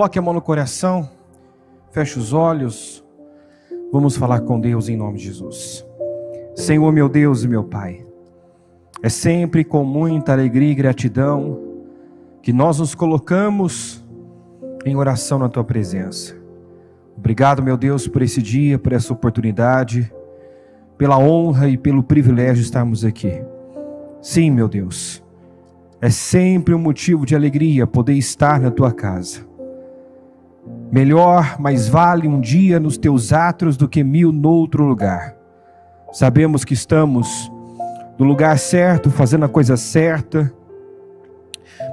Coloque a mão no coração, feche os olhos. Vamos falar com Deus em nome de Jesus. Senhor, meu Deus e meu Pai, é sempre com muita alegria e gratidão que nós nos colocamos em oração na tua presença. Obrigado, meu Deus, por esse dia, por essa oportunidade, pela honra e pelo privilégio de estarmos aqui. Sim, meu Deus, é sempre um motivo de alegria poder estar na tua casa. Melhor, mais vale um dia nos teus atos do que mil noutro lugar. Sabemos que estamos no lugar certo, fazendo a coisa certa.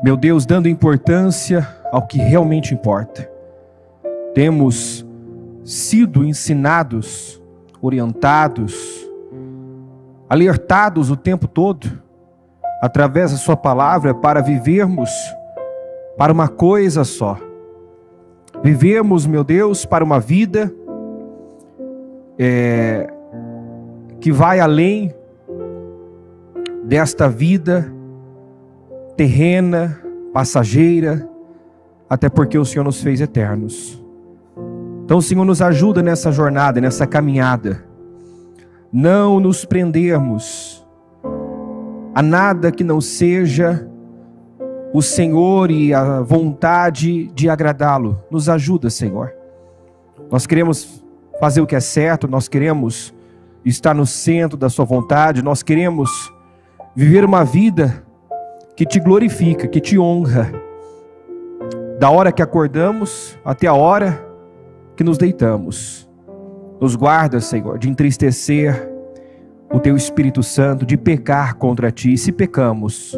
Meu Deus, dando importância ao que realmente importa. Temos sido ensinados, orientados, alertados o tempo todo, através da Sua palavra, para vivermos para uma coisa só Vivemos, meu Deus, para uma vida é, que vai além desta vida terrena, passageira, até porque o Senhor nos fez eternos. Então, o Senhor nos ajuda nessa jornada, nessa caminhada. Não nos prendermos a nada que não seja o Senhor e a vontade de agradá-lo. Nos ajuda, Senhor. Nós queremos fazer o que é certo, nós queremos estar no centro da Sua vontade, nós queremos viver uma vida que te glorifica, que te honra, da hora que acordamos até a hora que nos deitamos. Nos guarda, Senhor, de entristecer o Teu Espírito Santo, de pecar contra Ti, se pecamos,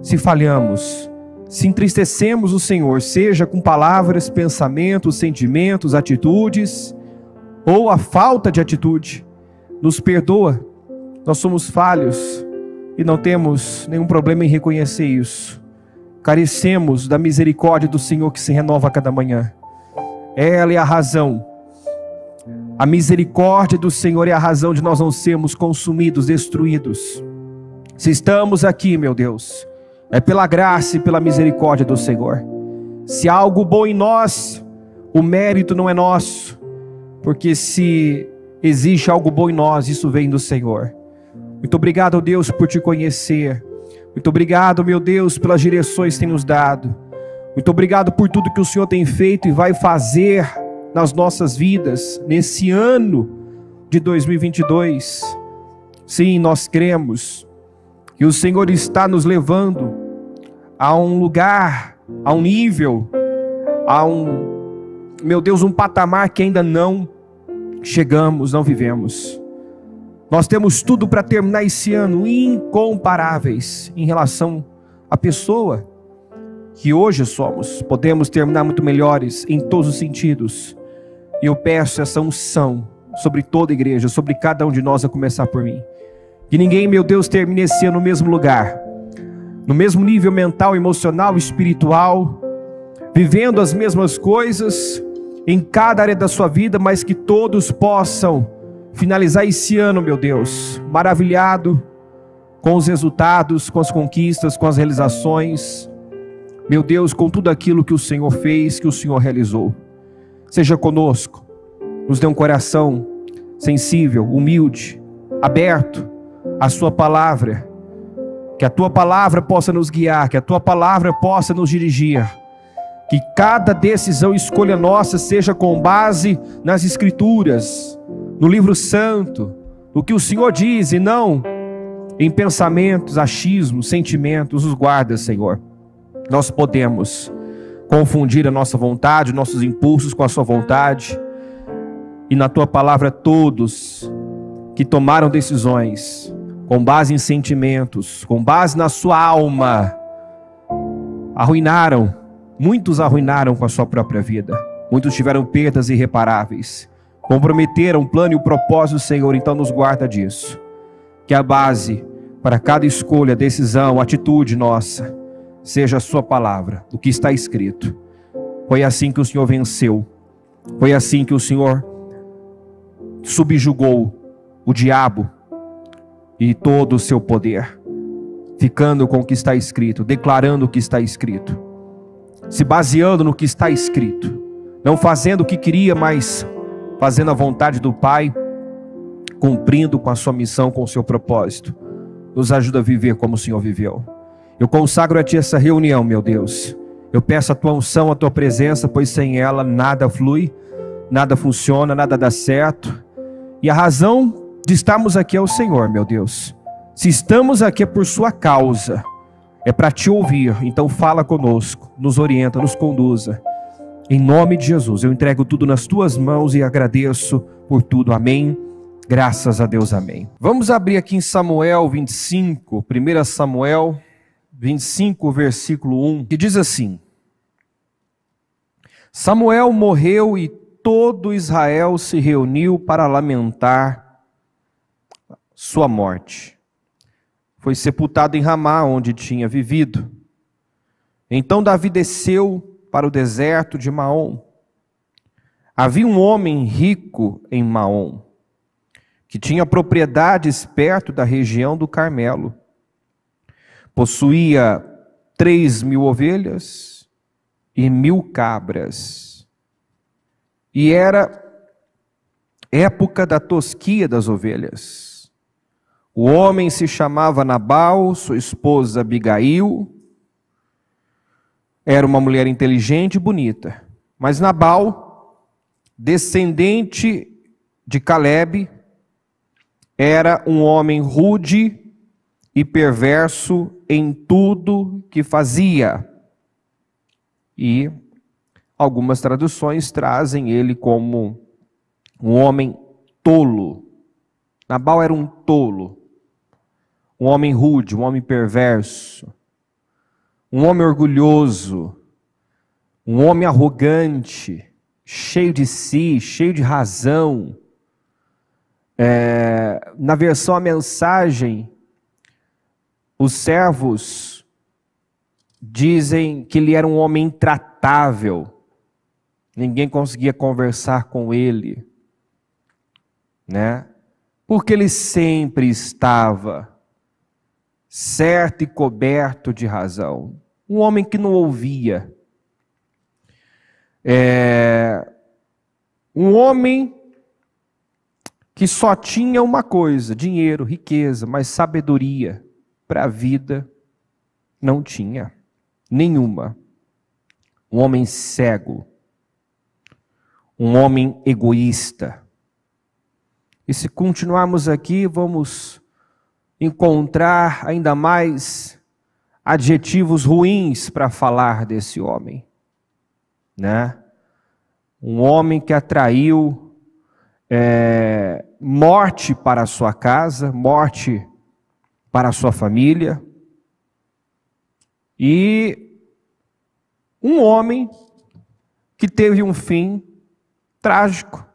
se falhamos se entristecemos o Senhor, seja com palavras, pensamentos, sentimentos, atitudes, ou a falta de atitude, nos perdoa. Nós somos falhos e não temos nenhum problema em reconhecer isso. Carecemos da misericórdia do Senhor que se renova a cada manhã. Ela é a razão. A misericórdia do Senhor é a razão de nós não sermos consumidos, destruídos. Se estamos aqui, meu Deus, é pela graça e pela misericórdia do Senhor. Se há algo bom em nós, o mérito não é nosso, porque se existe algo bom em nós, isso vem do Senhor. Muito obrigado, Deus, por te conhecer. Muito obrigado, meu Deus, pelas direções que tem nos dado. Muito obrigado por tudo que o Senhor tem feito e vai fazer nas nossas vidas nesse ano de 2022. Sim, nós cremos e o Senhor está nos levando a um lugar, a um nível, a um, meu Deus, um patamar que ainda não chegamos, não vivemos. Nós temos tudo para terminar esse ano incomparáveis em relação à pessoa que hoje somos. Podemos terminar muito melhores em todos os sentidos. E eu peço essa unção sobre toda a igreja, sobre cada um de nós, a começar por mim. Que ninguém, meu Deus, termine esse ano no mesmo lugar, no mesmo nível mental, emocional, espiritual, vivendo as mesmas coisas em cada área da sua vida, mas que todos possam finalizar esse ano, meu Deus, maravilhado com os resultados, com as conquistas, com as realizações. Meu Deus, com tudo aquilo que o Senhor fez, que o Senhor realizou. Seja conosco, nos dê um coração sensível, humilde, aberto a Sua palavra. Que a Tua palavra possa nos guiar, que a Tua palavra possa nos dirigir. Que cada decisão e escolha nossa seja com base nas Escrituras, no Livro Santo, no que o Senhor diz e não em pensamentos, achismos, sentimentos. Os guarda, Senhor. Nós podemos confundir a nossa vontade, nossos impulsos com a Sua vontade. E na Tua palavra, todos que tomaram decisões com base em sentimentos, com base na sua alma, arruinaram, muitos arruinaram com a sua própria vida, muitos tiveram perdas irreparáveis, comprometeram o plano e o propósito do Senhor, então nos guarda disso. Que a base para cada escolha, decisão, atitude nossa seja a sua palavra, o que está escrito. Foi assim que o Senhor venceu, foi assim que o Senhor subjugou o diabo e todo o seu poder, ficando com o que está escrito, declarando o que está escrito, se baseando no que está escrito, não fazendo o que queria, mas fazendo a vontade do Pai, cumprindo com a sua missão, com o seu propósito. Nos ajuda a viver como o Senhor viveu. Eu consagro a Ti essa reunião, meu Deus. Eu peço a Tua unção, a Tua presença, pois sem ela nada flui, nada funciona, nada dá certo. E a razão de estarmos aqui é o Senhor, meu Deus. Se estamos aqui é por Sua causa, é para te ouvir. Então fala conosco, nos orienta, nos conduza. Em nome de Jesus, eu entrego tudo nas tuas mãos e agradeço por tudo. Amém. Graças a Deus, amém. Vamos abrir aqui em Samuel 25, 1 Samuel 25, versículo 1, que diz assim: Samuel morreu e todo Israel se reuniu para lamentar sua morte. Foi sepultado em Ramá, onde tinha vivido. Então Davi desceu para o deserto de Maom. Havia um homem rico em Maom, que tinha propriedades perto da região do Carmelo. Possuía três mil ovelhas e mil cabras. E era época da tosquia das ovelhas o homem se chamava Nabal, sua esposa Abigail. Era uma mulher inteligente e bonita. Mas Nabal, descendente de Caleb, era um homem rude e perverso em tudo que fazia. E algumas traduções trazem ele como um homem tolo. Nabal era um tolo um homem rude, um homem perverso, um homem orgulhoso, um homem arrogante, cheio de si, cheio de razão. É, na versão a mensagem, os servos dizem que ele era um homem intratável, ninguém conseguia conversar com ele, né? Porque ele sempre estava certo e coberto de razão. Um homem que não ouvia. É... Um homem que só tinha uma coisa: dinheiro, riqueza, mas sabedoria para a vida não tinha nenhuma. Um homem cego. Um homem egoísta. E se continuarmos aqui, vamos encontrar ainda mais adjetivos ruins para falar desse homem, né? Um homem que atraiu é, morte para a sua casa, morte para a sua família, e um homem que teve um fim trágico,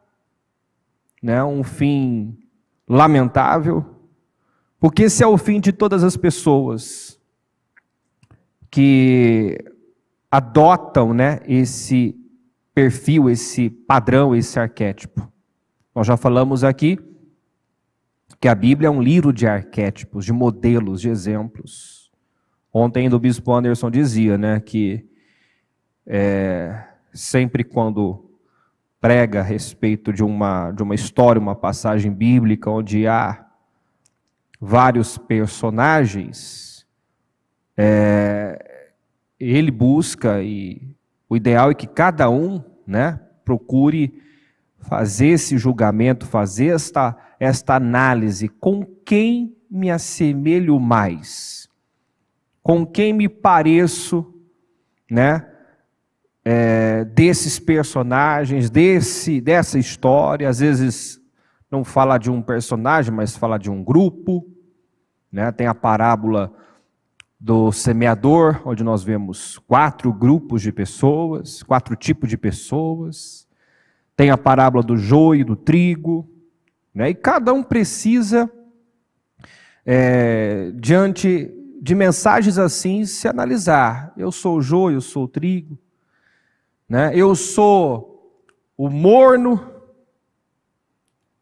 né? Um fim lamentável porque esse é o fim de todas as pessoas que adotam né, esse perfil, esse padrão, esse arquétipo. Nós já falamos aqui que a Bíblia é um livro de arquétipos, de modelos, de exemplos. Ontem o bispo Anderson dizia né, que é, sempre quando prega a respeito de uma, de uma história, uma passagem bíblica, onde há vários personagens, é, ele busca e o ideal é que cada um, né, procure fazer esse julgamento, fazer esta esta análise com quem me assemelho mais, com quem me pareço, né, é, desses personagens, desse dessa história, às vezes não fala de um personagem, mas fala de um grupo, né? Tem a parábola do semeador, onde nós vemos quatro grupos de pessoas, quatro tipos de pessoas. Tem a parábola do joio, e do trigo. Né? E cada um precisa, é, diante de mensagens assim, se analisar. Eu sou o joio, eu sou o trigo. Né? Eu sou o morno,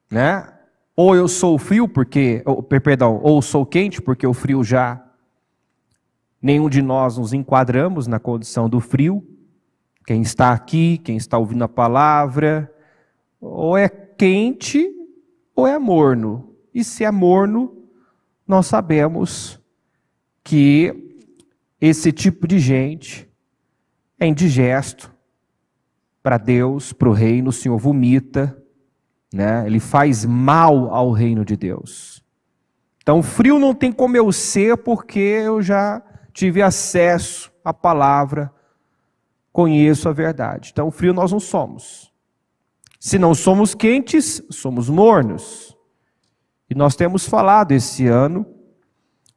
né? Ou eu sou frio porque, ou, perdão, ou sou quente porque o frio já nenhum de nós nos enquadramos na condição do frio. Quem está aqui, quem está ouvindo a palavra, ou é quente ou é morno. E se é morno, nós sabemos que esse tipo de gente é indigesto para Deus, para o reino, o Senhor vomita né? Ele faz mal ao reino de Deus. Então, frio não tem como eu ser, porque eu já tive acesso à palavra, conheço a verdade. Então, frio nós não somos. Se não somos quentes, somos mornos. E nós temos falado esse ano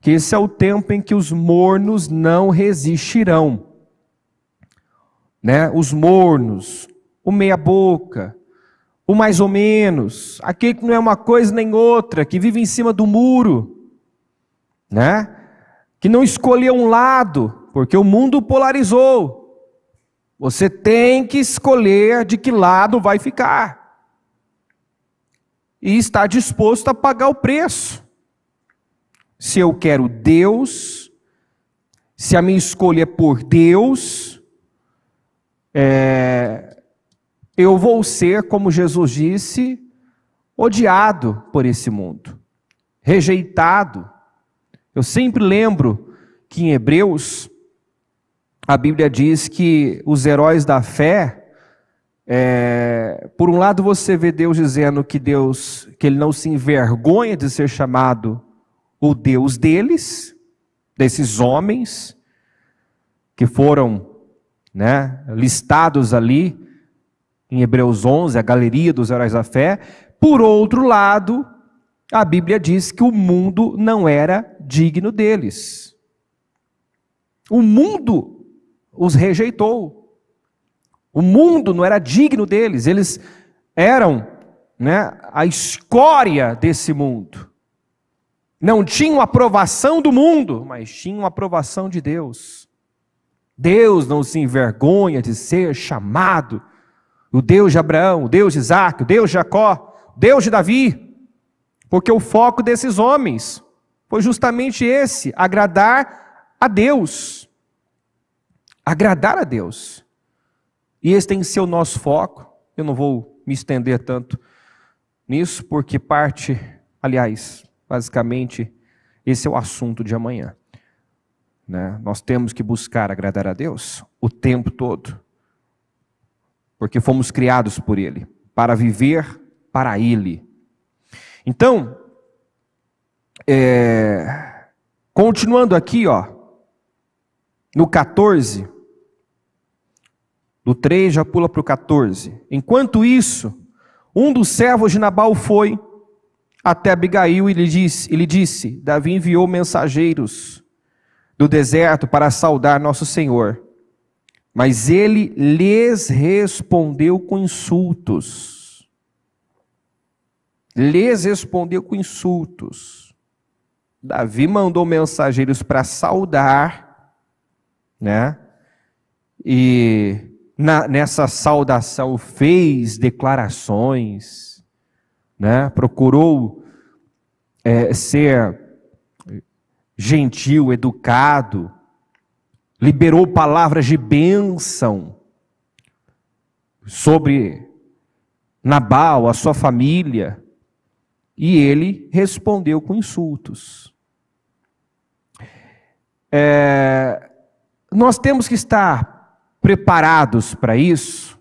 que esse é o tempo em que os mornos não resistirão. Né? Os mornos, o meia-boca, o mais ou menos, aquele que não é uma coisa nem outra, que vive em cima do muro, né? Que não escolheu um lado, porque o mundo polarizou. Você tem que escolher de que lado vai ficar. E está disposto a pagar o preço. Se eu quero Deus, se a minha escolha é por Deus, é, eu vou ser, como Jesus disse, odiado por esse mundo, rejeitado. Eu sempre lembro que em Hebreus, a Bíblia diz que os heróis da fé, é, por um lado você vê Deus dizendo que Deus, que ele não se envergonha de ser chamado o Deus deles, desses homens que foram né, listados ali, em Hebreus 11, a galeria dos heróis da fé. Por outro lado, a Bíblia diz que o mundo não era digno deles. O mundo os rejeitou. O mundo não era digno deles. Eles eram né, a escória desse mundo. Não tinham aprovação do mundo, mas tinham aprovação de Deus. Deus não se envergonha de ser chamado o Deus de Abraão, o Deus de Isaac, o Deus de Jacó, o Deus de Davi, porque o foco desses homens foi justamente esse: agradar a Deus. Agradar a Deus. E esse tem que ser o nosso foco. Eu não vou me estender tanto nisso, porque parte, aliás, basicamente, esse é o assunto de amanhã. Né? Nós temos que buscar agradar a Deus o tempo todo porque fomos criados por Ele, para viver para Ele. Então, é, continuando aqui, ó, no 14, do 3 já pula para o 14. Enquanto isso, um dos servos de Nabal foi até Abigail e lhe disse, ele disse: Davi enviou mensageiros do deserto para saudar nosso Senhor. Mas ele lhes respondeu com insultos. Lhes respondeu com insultos. Davi mandou mensageiros para saudar, né? E na, nessa saudação fez declarações, né? procurou é, ser gentil, educado, liberou palavras de bênção sobre Nabal, a sua família, e ele respondeu com insultos. É, nós temos que estar preparados para isso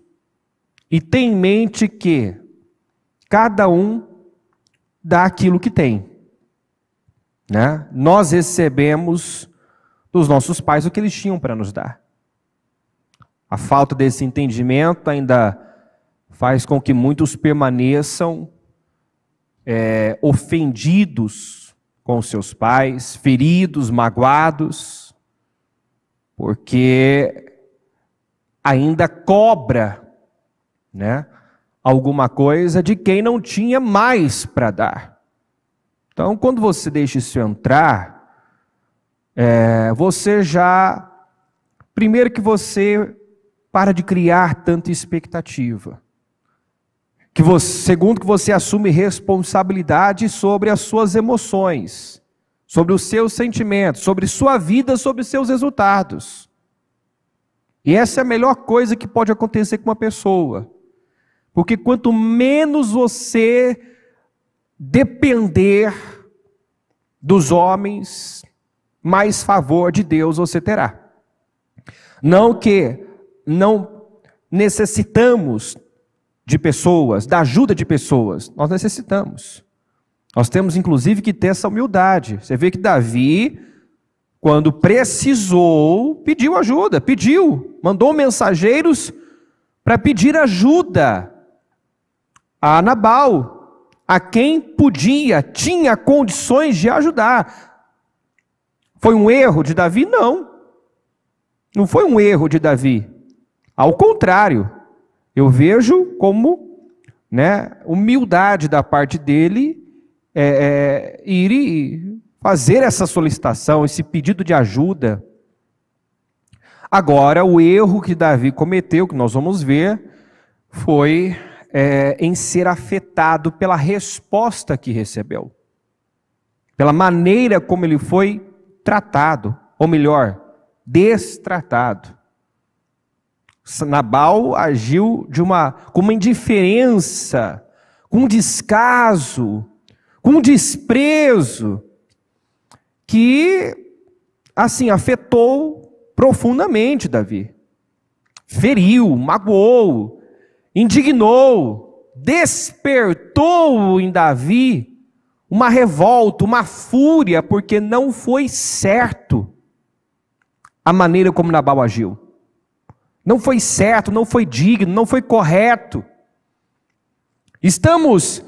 e ter em mente que cada um dá aquilo que tem. Né? Nós recebemos dos nossos pais o que eles tinham para nos dar. A falta desse entendimento ainda faz com que muitos permaneçam é, ofendidos com seus pais, feridos, magoados, porque ainda cobra, né, alguma coisa de quem não tinha mais para dar. Então, quando você deixa isso entrar, é, você já. Primeiro que você para de criar tanta expectativa. Que você, segundo que você assume responsabilidade sobre as suas emoções, sobre os seus sentimentos, sobre sua vida, sobre os seus resultados. E essa é a melhor coisa que pode acontecer com uma pessoa. Porque quanto menos você depender dos homens, mais favor de Deus você terá. Não que não necessitamos de pessoas, da ajuda de pessoas, nós necessitamos. Nós temos inclusive que ter essa humildade. Você vê que Davi, quando precisou, pediu ajuda, pediu, mandou mensageiros para pedir ajuda a Nabal, a quem podia, tinha condições de ajudar. Foi um erro de Davi? Não. Não foi um erro de Davi. Ao contrário, eu vejo como né, humildade da parte dele é, é, ir e fazer essa solicitação, esse pedido de ajuda. Agora, o erro que Davi cometeu, que nós vamos ver, foi é, em ser afetado pela resposta que recebeu, pela maneira como ele foi tratado, ou melhor, destratado. Nabal agiu de uma, com uma indiferença, com um descaso, com um desprezo, que, assim, afetou profundamente Davi. Feriu, magoou, indignou, despertou em Davi uma revolta, uma fúria, porque não foi certo a maneira como Nabal agiu. Não foi certo, não foi digno, não foi correto. Estamos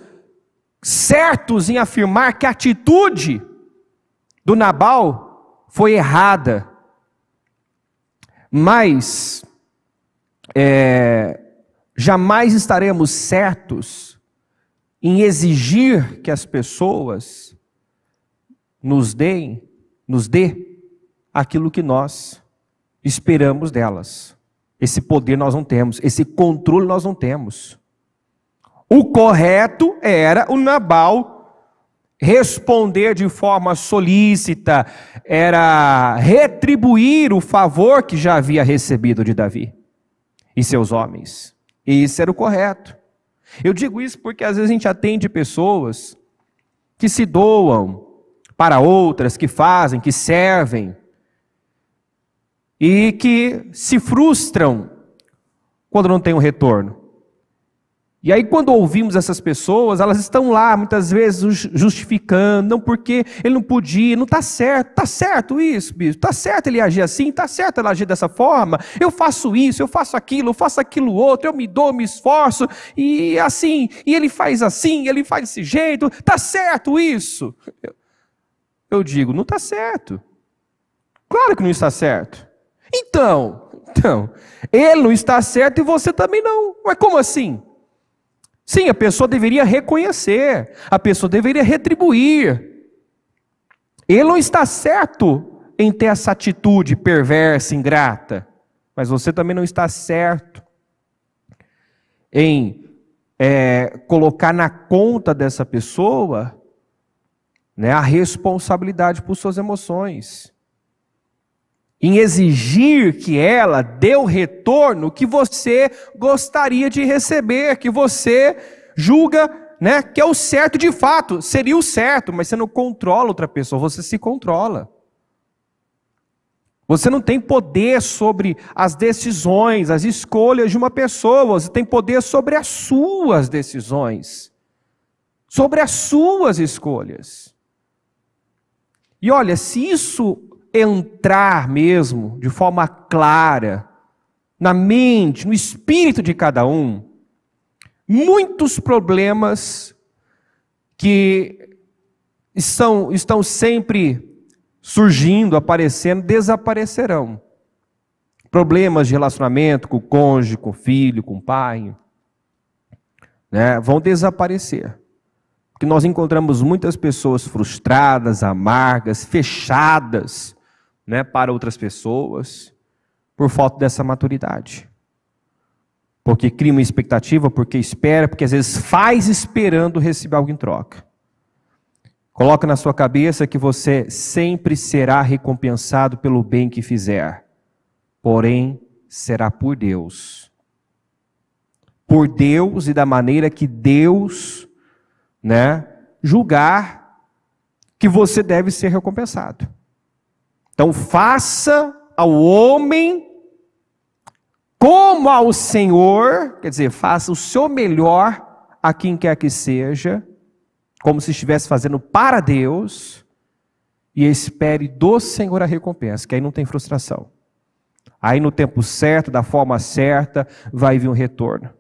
certos em afirmar que a atitude do Nabal foi errada. Mas é, jamais estaremos certos em exigir que as pessoas nos deem, nos dê aquilo que nós esperamos delas. Esse poder nós não temos, esse controle nós não temos. O correto era o Nabal responder de forma solícita, era retribuir o favor que já havia recebido de Davi e seus homens. Isso era o correto. Eu digo isso porque às vezes a gente atende pessoas que se doam para outras, que fazem, que servem, e que se frustram quando não tem um retorno. E aí, quando ouvimos essas pessoas, elas estão lá, muitas vezes, justificando, não porque ele não podia, não está certo, está certo isso, bispo, está certo ele agir assim, está certo ele agir dessa forma, eu faço isso, eu faço aquilo, eu faço aquilo outro, eu me dou, me esforço, e assim, e ele faz assim, ele faz desse jeito, está certo isso. Eu digo, não está certo. Claro que não está certo. Então, então, ele não está certo e você também não. Mas como assim? Sim, a pessoa deveria reconhecer, a pessoa deveria retribuir. Ele não está certo em ter essa atitude perversa, ingrata, mas você também não está certo em é, colocar na conta dessa pessoa né, a responsabilidade por suas emoções em exigir que ela dê o retorno que você gostaria de receber, que você julga né, que é o certo de fato, seria o certo, mas você não controla outra pessoa, você se controla. Você não tem poder sobre as decisões, as escolhas de uma pessoa, você tem poder sobre as suas decisões, sobre as suas escolhas. E olha, se isso entrar mesmo de forma clara na mente, no espírito de cada um, muitos problemas que estão, estão sempre surgindo, aparecendo, desaparecerão. Problemas de relacionamento com o cônjuge, com o filho, com o pai, né, vão desaparecer. Porque nós encontramos muitas pessoas frustradas, amargas, fechadas, né, para outras pessoas, por falta dessa maturidade. Porque cria uma expectativa, porque espera, porque às vezes faz esperando receber algo em troca. Coloca na sua cabeça que você sempre será recompensado pelo bem que fizer, porém será por Deus. Por Deus e da maneira que Deus, né, julgar que você deve ser recompensado. Então faça ao homem como ao Senhor, quer dizer, faça o seu melhor a quem quer que seja, como se estivesse fazendo para Deus, e espere do Senhor a recompensa, que aí não tem frustração. Aí no tempo certo, da forma certa, vai vir um retorno.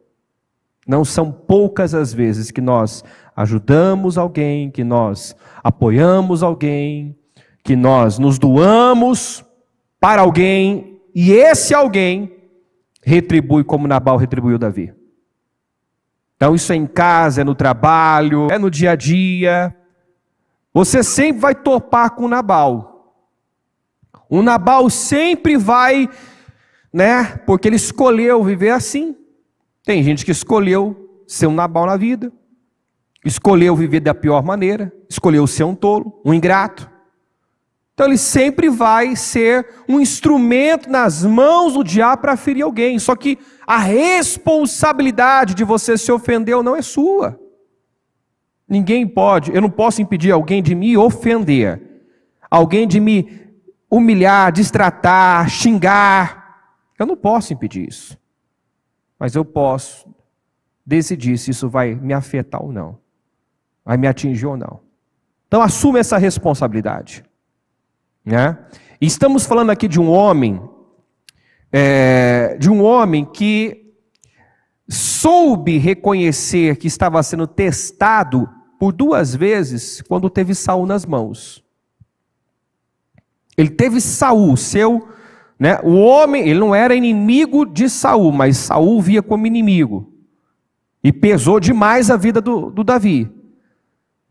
Não são poucas as vezes que nós ajudamos alguém, que nós apoiamos alguém, que nós nos doamos para alguém e esse alguém retribui como Nabal retribuiu Davi. Então, isso é em casa, é no trabalho, é no dia a dia. Você sempre vai topar com Nabal. O Nabal sempre vai, né? Porque ele escolheu viver assim. Tem gente que escolheu ser um Nabal na vida, escolheu viver da pior maneira, escolheu ser um tolo, um ingrato. Então ele sempre vai ser um instrumento nas mãos do diabo para ferir alguém. Só que a responsabilidade de você se ofender ou não é sua. Ninguém pode, eu não posso impedir alguém de me ofender, alguém de me humilhar, destratar, xingar. Eu não posso impedir isso. Mas eu posso decidir se isso vai me afetar ou não, vai me atingir ou não. Então assume essa responsabilidade. Né? Estamos falando aqui de um homem, é, de um homem que soube reconhecer que estava sendo testado por duas vezes quando teve Saul nas mãos. Ele teve Saul, seu, né, o homem, ele não era inimigo de Saul, mas Saul via como inimigo. E pesou demais a vida do, do Davi.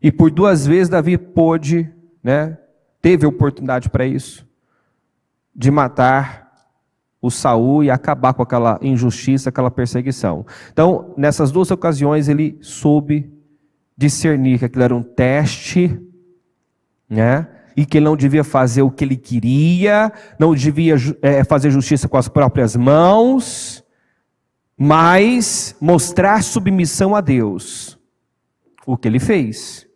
E por duas vezes Davi pôde, né, teve oportunidade para isso, de matar o Saul e acabar com aquela injustiça, aquela perseguição. Então, nessas duas ocasiões, ele soube discernir que aquilo era um teste, né? E que ele não devia fazer o que ele queria, não devia é, fazer justiça com as próprias mãos, mas mostrar submissão a Deus. O que ele fez.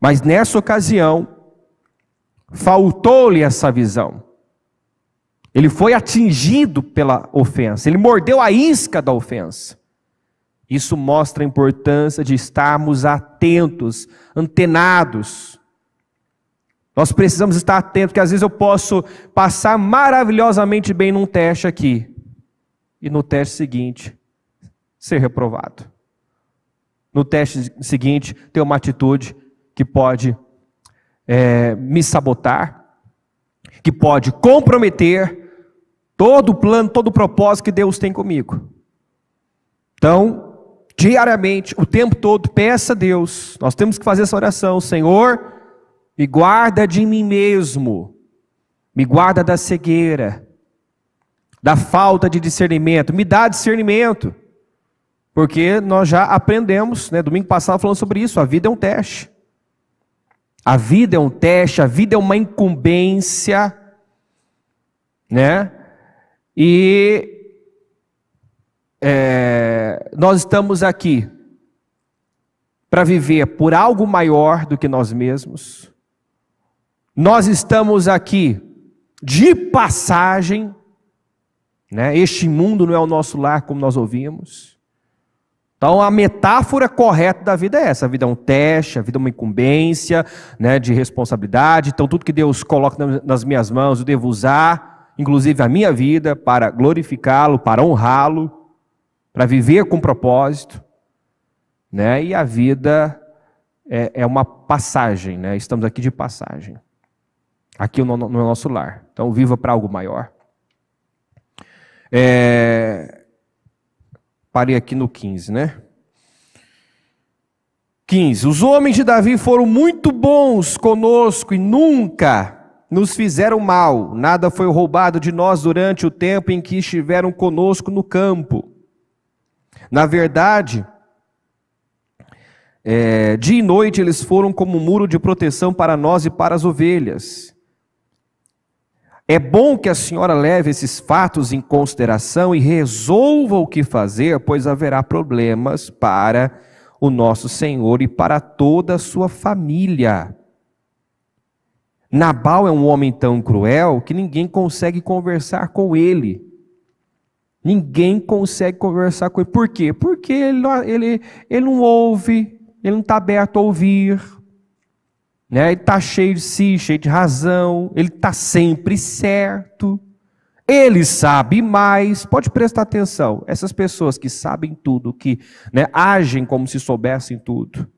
Mas nessa ocasião, Faltou-lhe essa visão. Ele foi atingido pela ofensa, ele mordeu a isca da ofensa. Isso mostra a importância de estarmos atentos, antenados. Nós precisamos estar atentos, porque às vezes eu posso passar maravilhosamente bem num teste aqui, e no teste seguinte ser reprovado. No teste seguinte, ter uma atitude que pode é, me sabotar, que pode comprometer todo o plano, todo o propósito que Deus tem comigo. Então, diariamente, o tempo todo, peça a Deus, nós temos que fazer essa oração: Senhor, me guarda de mim mesmo, me guarda da cegueira, da falta de discernimento, me dá discernimento. Porque nós já aprendemos, né, domingo passado falando sobre isso, a vida é um teste. A vida é um teste, a vida é uma incumbência, né? E é, nós estamos aqui para viver por algo maior do que nós mesmos. Nós estamos aqui de passagem, né? Este mundo não é o nosso lar, como nós ouvimos. Então, a metáfora correta da vida é essa: a vida é um teste, a vida é uma incumbência né, de responsabilidade. Então, tudo que Deus coloca nas minhas mãos, eu devo usar, inclusive a minha vida, para glorificá-lo, para honrá-lo, para viver com propósito. Né? E a vida é, é uma passagem, né? estamos aqui de passagem, aqui no, no nosso lar. Então, viva para algo maior. É, Parei aqui no 15, né? 15. Os homens de Davi foram muito bons conosco e nunca nos fizeram mal. Nada foi roubado de nós durante o tempo em que estiveram conosco no campo. Na verdade, é, dia e noite eles foram como um muro de proteção para nós e para as ovelhas. É bom que a senhora leve esses fatos em consideração e resolva o que fazer, pois haverá problemas para o nosso Senhor e para toda a sua família. Nabal é um homem tão cruel que ninguém consegue conversar com ele. Ninguém consegue conversar com ele. Por quê? Porque ele, ele, ele não ouve, ele não está aberto a ouvir. Né? Ele está cheio de si, cheio de razão, ele está sempre certo, ele sabe mais. Pode prestar atenção, essas pessoas que sabem tudo, que né, agem como se soubessem tudo,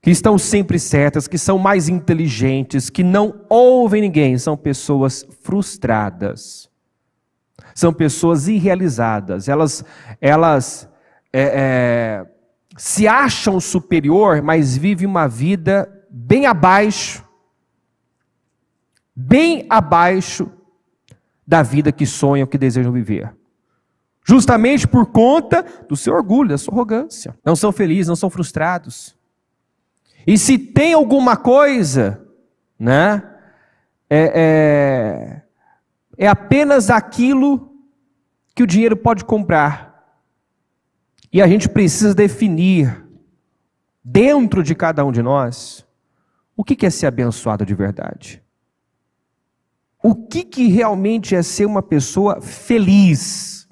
que estão sempre certas, que são mais inteligentes, que não ouvem ninguém, são pessoas frustradas, são pessoas irrealizadas, elas, elas é, é, se acham superior, mas vivem uma vida bem abaixo, bem abaixo da vida que sonham, que desejam viver. Justamente por conta do seu orgulho, da sua arrogância. Não são felizes, não são frustrados. E se tem alguma coisa, né? É, é, é apenas aquilo que o dinheiro pode comprar e a gente precisa definir, dentro de cada um de nós, o que é ser abençoado de verdade. O que, que realmente é ser uma pessoa feliz,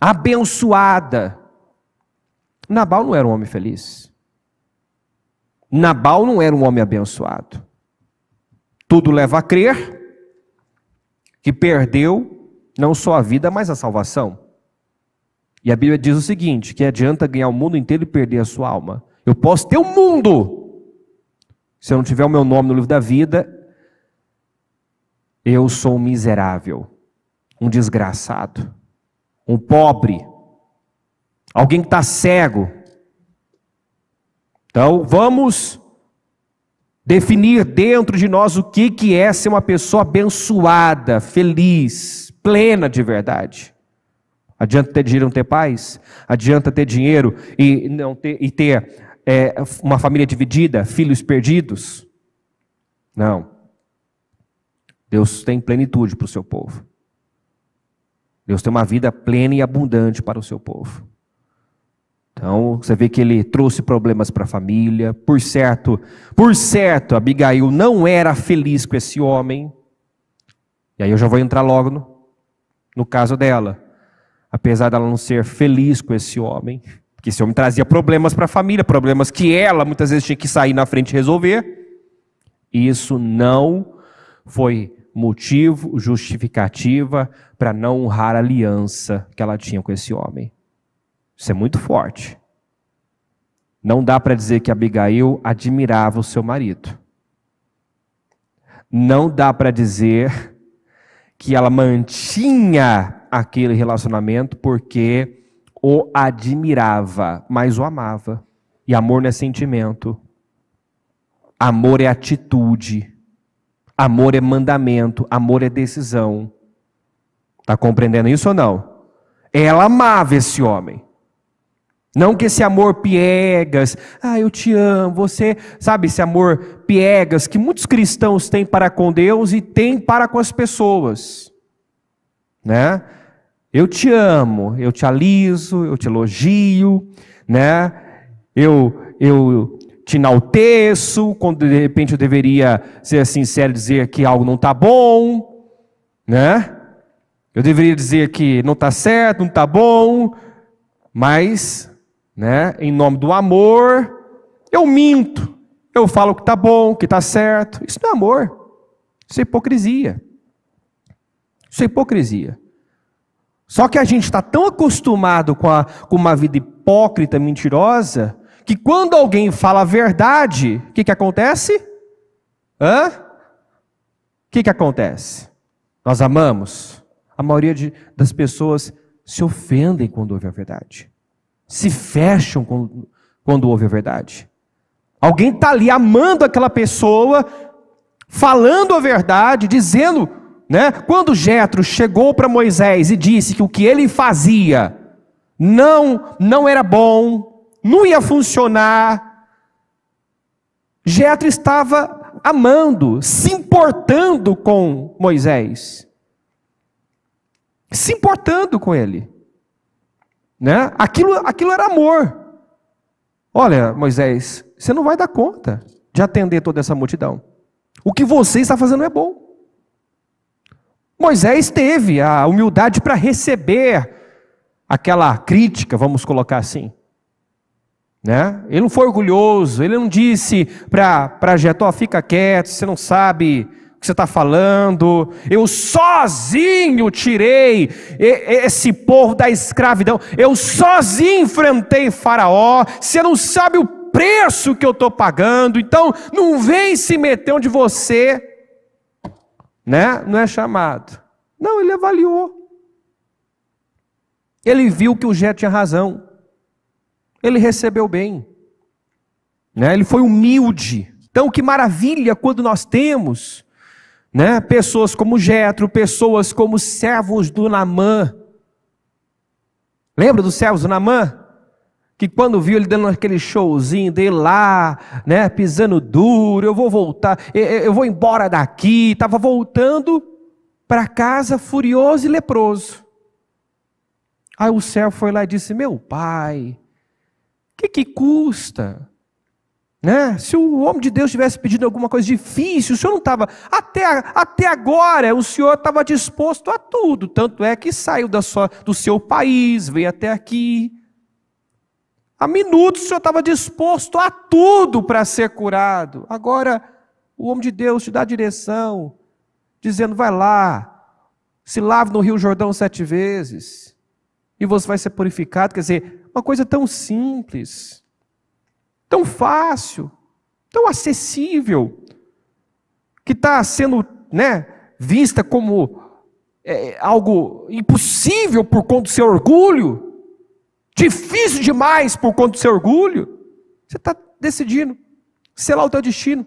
abençoada. Nabal não era um homem feliz. Nabal não era um homem abençoado. Tudo leva a crer que perdeu não só a vida, mas a salvação. E a Bíblia diz o seguinte: que adianta ganhar o mundo inteiro e perder a sua alma. Eu posso ter o um mundo. Se eu não tiver o meu nome no livro da vida, eu sou um miserável, um desgraçado, um pobre, alguém que está cego. Então vamos definir dentro de nós o que, que é ser uma pessoa abençoada, feliz, plena de verdade. Adianta ter dinheiro e não ter paz? Adianta ter dinheiro e não ter, e ter é, uma família dividida, filhos perdidos? Não. Deus tem plenitude para o seu povo. Deus tem uma vida plena e abundante para o seu povo. Então, você vê que ele trouxe problemas para a família. Por certo, por certo, Abigail não era feliz com esse homem. E aí eu já vou entrar logo no, no caso dela apesar dela não ser feliz com esse homem, porque esse homem trazia problemas para a família, problemas que ela muitas vezes tinha que sair na frente e resolver. Isso não foi motivo, justificativa para não honrar a aliança que ela tinha com esse homem. Isso é muito forte. Não dá para dizer que Abigail admirava o seu marido. Não dá para dizer que ela mantinha aquele relacionamento porque o admirava, mas o amava. E amor não é sentimento. Amor é atitude. Amor é mandamento. Amor é decisão. Está compreendendo isso ou não? Ela amava esse homem. Não que esse amor piegas, ah, eu te amo, você, sabe, esse amor piegas que muitos cristãos têm para com Deus e têm para com as pessoas, né? Eu te amo, eu te aliso, eu te elogio, né? Eu, eu te enalteço, quando de repente eu deveria ser sincero e dizer que algo não está bom, né? Eu deveria dizer que não está certo, não está bom, mas, né, em nome do amor, eu minto, eu falo que está bom, que está certo. Isso não é amor, isso é hipocrisia. Isso é hipocrisia. Só que a gente está tão acostumado com, a, com uma vida hipócrita, mentirosa, que quando alguém fala a verdade, o que, que acontece? Hã? O que, que acontece? Nós amamos. A maioria de, das pessoas se ofendem quando ouve a verdade. Se fecham quando, quando ouve a verdade. Alguém está ali amando aquela pessoa, falando a verdade, dizendo né? Quando Jetro chegou para Moisés e disse que o que ele fazia não não era bom, não ia funcionar, Jetro estava amando, se importando com Moisés, se importando com ele, né? Aquilo aquilo era amor. Olha, Moisés, você não vai dar conta de atender toda essa multidão. O que você está fazendo é bom. Moisés teve a humildade para receber aquela crítica, vamos colocar assim. Né? Ele não foi orgulhoso, ele não disse para Jetó, fica quieto, você não sabe o que você está falando, eu sozinho tirei esse povo da escravidão, eu sozinho enfrentei Faraó, você não sabe o preço que eu estou pagando, então não vem se meter onde você né? Não é chamado. Não, ele avaliou. Ele viu que o Jé tinha razão. Ele recebeu bem. Né? Ele foi humilde. Então, que maravilha quando nós temos né? pessoas como Jetro, pessoas como servos do Namã. Lembra dos servos do Namã? que quando viu ele dando aquele showzinho dele lá, né, pisando duro, eu vou voltar, eu, eu vou embora daqui, estava voltando para casa furioso e leproso. Aí o céu foi lá e disse: Meu pai, que que custa? Né? Se o homem de Deus tivesse pedido alguma coisa difícil, o senhor não estava. Até, até agora, o senhor estava disposto a tudo. Tanto é que saiu da sua, do seu país, veio até aqui. Há minutos o senhor estava disposto a tudo para ser curado. Agora, o homem de Deus te dá direção, dizendo: vai lá, se lave no Rio Jordão sete vezes, e você vai ser purificado. Quer dizer, uma coisa tão simples, tão fácil, tão acessível, que está sendo né, vista como é, algo impossível por conta do seu orgulho difícil demais por conta do seu orgulho, você está decidindo selar o teu destino,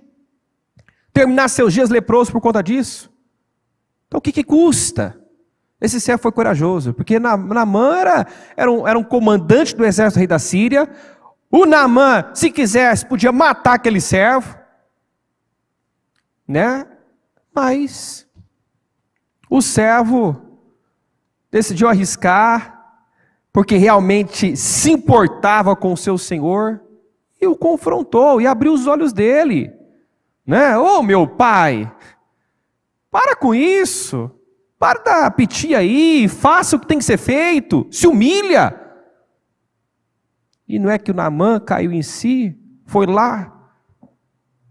terminar seus dias leprosos por conta disso. Então o que, que custa? Esse servo foi corajoso, porque Naamã era, era, um, era um comandante do exército do rei da Síria. O Naamã, se quisesse, podia matar aquele servo, né? Mas o servo decidiu arriscar, porque realmente se importava com o seu senhor e o confrontou e abriu os olhos dele, né? Ô oh, meu pai, para com isso, para da piti aí, faça o que tem que ser feito, se humilha. E não é que o Namã caiu em si, foi lá,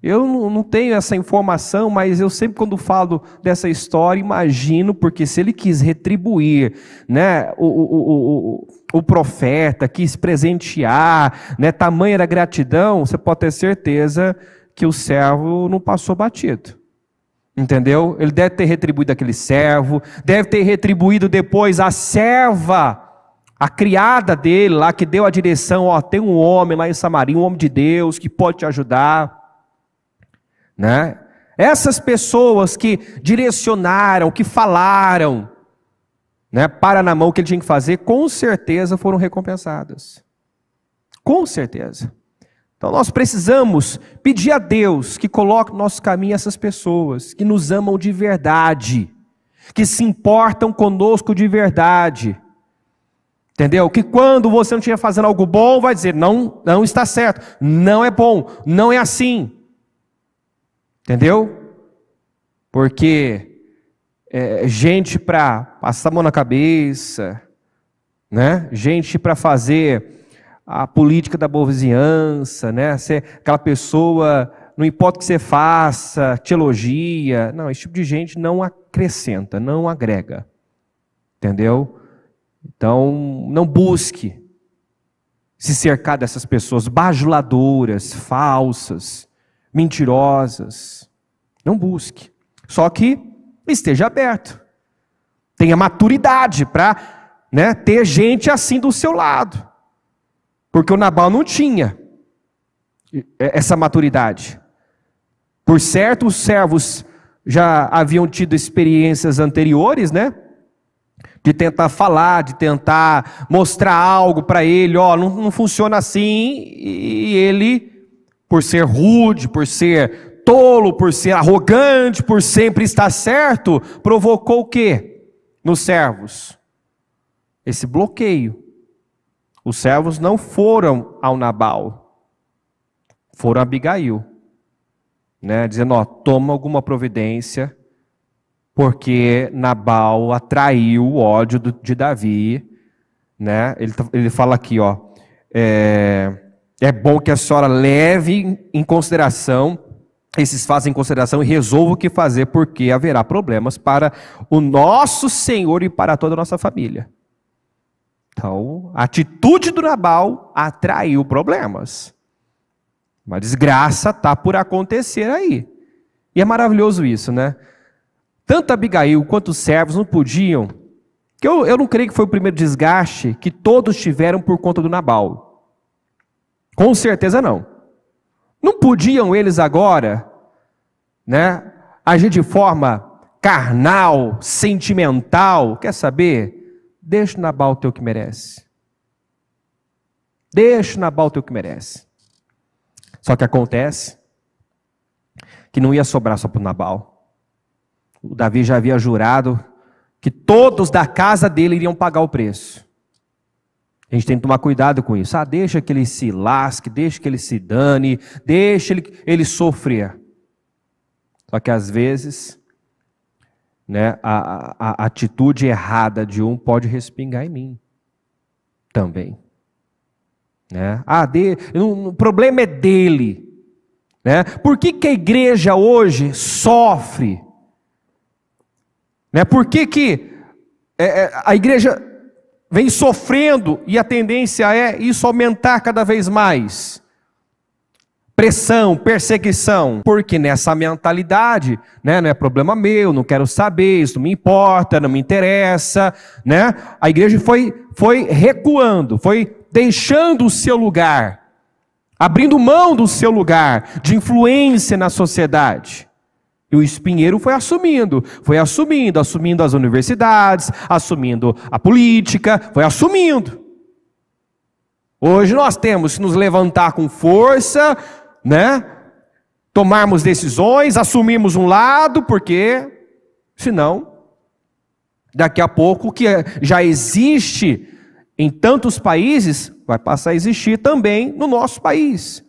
eu não tenho essa informação, mas eu sempre quando falo dessa história imagino, porque se ele quis retribuir, né, o, o, o, o profeta quis presentear, né, tamanha da gratidão, você pode ter certeza que o servo não passou batido. Entendeu? Ele deve ter retribuído aquele servo, deve ter retribuído depois a serva, a criada dele lá que deu a direção, ó, tem um homem lá em Samaria, um homem de Deus que pode te ajudar né? Essas pessoas que direcionaram, que falaram, né, para na mão o que ele tinha que fazer, com certeza foram recompensadas. Com certeza. Então nós precisamos pedir a Deus que coloque no nosso caminho essas pessoas que nos amam de verdade, que se importam conosco de verdade. Entendeu? Que quando você não estiver fazendo algo bom, vai dizer: não, não está certo, não é bom, não é assim. Entendeu? Porque é, gente para passar a mão na cabeça, né? gente para fazer a política da boa vizinhança, né? Ser aquela pessoa, não importa o que você faça, te elogia. Não, esse tipo de gente não acrescenta, não agrega. Entendeu? Então, não busque se cercar dessas pessoas bajuladoras, falsas mentirosas. Não busque. Só que esteja aberto. Tenha maturidade para né, ter gente assim do seu lado. Porque o Nabal não tinha é, essa maturidade. Por certo, os servos já haviam tido experiências anteriores, né? De tentar falar, de tentar mostrar algo para ele, ó, oh, não, não funciona assim, e ele por ser rude, por ser tolo, por ser arrogante, por sempre estar certo, provocou o quê? Nos servos? Esse bloqueio. Os servos não foram ao Nabal, foram a Abigail, né, dizendo: ó, toma alguma providência, porque Nabal atraiu o ódio de Davi. Né? Ele, tá, ele fala aqui, ó. É, é bom que a senhora leve em consideração esses fatos em consideração e resolva o que fazer, porque haverá problemas para o nosso Senhor e para toda a nossa família. Então, a atitude do Nabal atraiu problemas. Uma desgraça está por acontecer aí. E é maravilhoso isso, né? Tanto Abigail quanto os servos não podiam. Que eu, eu não creio que foi o primeiro desgaste que todos tiveram por conta do Nabal. Com certeza não. Não podiam eles agora, né, agir de forma carnal, sentimental, quer saber? Deixa Nabal ter o que merece. Deixa Nabal ter o que merece. Só que acontece que não ia sobrar só para Nabal. O Davi já havia jurado que todos da casa dele iriam pagar o preço. A gente tem que tomar cuidado com isso. Ah, deixa que ele se lasque, deixa que ele se dane, deixa ele, ele sofrer. Só que às vezes, né, a, a, a atitude errada de um pode respingar em mim também. Né? Ah, de, um, o problema é dele. Né? Por que, que a igreja hoje sofre? Né? Por que, que é, é a igreja vem sofrendo e a tendência é isso aumentar cada vez mais. Pressão, perseguição, porque nessa mentalidade, né, não é problema meu, não quero saber, isso não me importa, não me interessa, né? A igreja foi foi recuando, foi deixando o seu lugar, abrindo mão do seu lugar de influência na sociedade. E o espinheiro foi assumindo, foi assumindo, assumindo as universidades, assumindo a política, foi assumindo. Hoje nós temos que nos levantar com força, né? Tomarmos decisões, assumirmos um lado, porque senão daqui a pouco o que é, já existe em tantos países vai passar a existir também no nosso país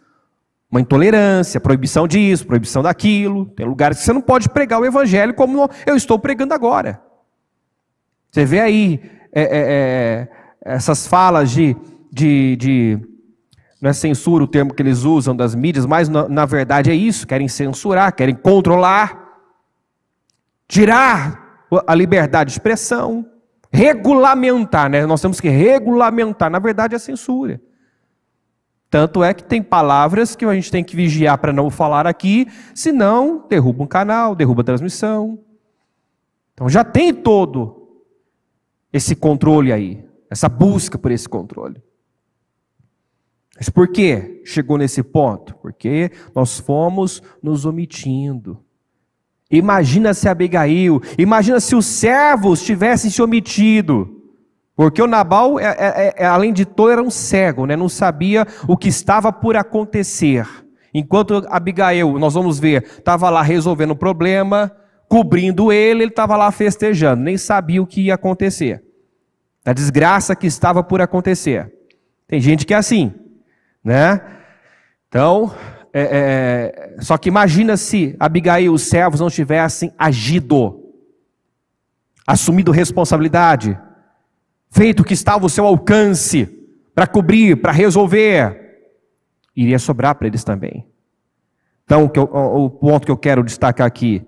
uma intolerância, proibição disso, proibição daquilo. Tem lugares que você não pode pregar o evangelho como eu estou pregando agora. Você vê aí é, é, é, essas falas de, de, de, Não é censura o termo que eles usam das mídias, mas na, na verdade é isso: querem censurar, querem controlar, tirar a liberdade de expressão, regulamentar, né? Nós temos que regulamentar. Na verdade, é censura. Tanto é que tem palavras que a gente tem que vigiar para não falar aqui, senão derruba um canal, derruba a transmissão. Então já tem todo esse controle aí, essa busca por esse controle. Mas por que chegou nesse ponto? Porque nós fomos nos omitindo. Imagina se Abigail, imagina se os servos tivessem se omitido. Porque o Nabal, é é, é, é, além de todo, era um cego, né? não sabia o que estava por acontecer. Enquanto Abigail, nós vamos ver, estava lá resolvendo o problema, cobrindo ele, ele estava lá festejando, nem sabia o que ia acontecer. A desgraça que estava por acontecer. Tem gente que é assim, né? Então, é, é, é só que imagina se Abigail e os servos não tivessem agido, assumido responsabilidade feito o que estava ao seu alcance para cobrir, para resolver, iria sobrar para eles também. Então, o, ponto que eu quero destacar aqui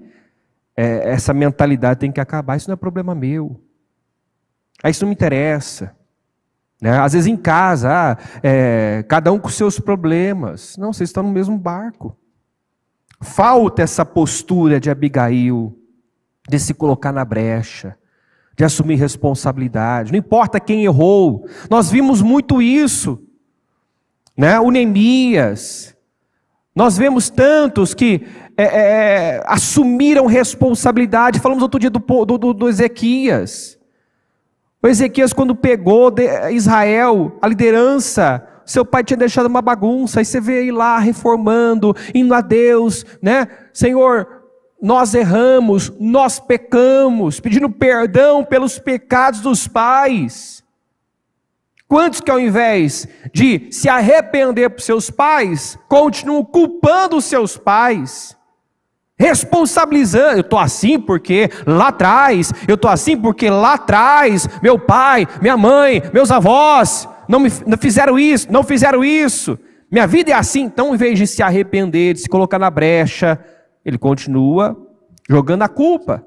é essa mentalidade tem que acabar. Isso não é problema meu. Ah, isso não me interessa. Né? Às vezes em casa, ah, é, cada um com seus problemas. Não, vocês estão no mesmo barco. Falta essa postura de Abigail, de se colocar na brecha, de assumir responsabilidade. Não importa quem errou. Nós vimos muito isso, né? O Neemias. Nós vemos tantos que é, é, é assumiram responsabilidade. Falamos outro dia do, do, do Ezequias. O Ezequias, quando pegou Israel, a liderança, seu pai tinha deixado uma bagunça, aí você vê ele lá reformando, indo a Deus, né? Senhor, nós erramos, nós pecamos, pedindo perdão pelos pecados dos pais. Quantos que ao invés de se arrepender para seus pais, continuam culpando os seus pais? responsabilizando. Eu estou assim porque lá atrás, eu estou assim porque lá atrás, meu pai, minha mãe, meus avós não me não fizeram isso, não fizeram isso. Minha vida é assim, então, em vez de se arrepender, de se colocar na brecha, ele continua jogando a culpa.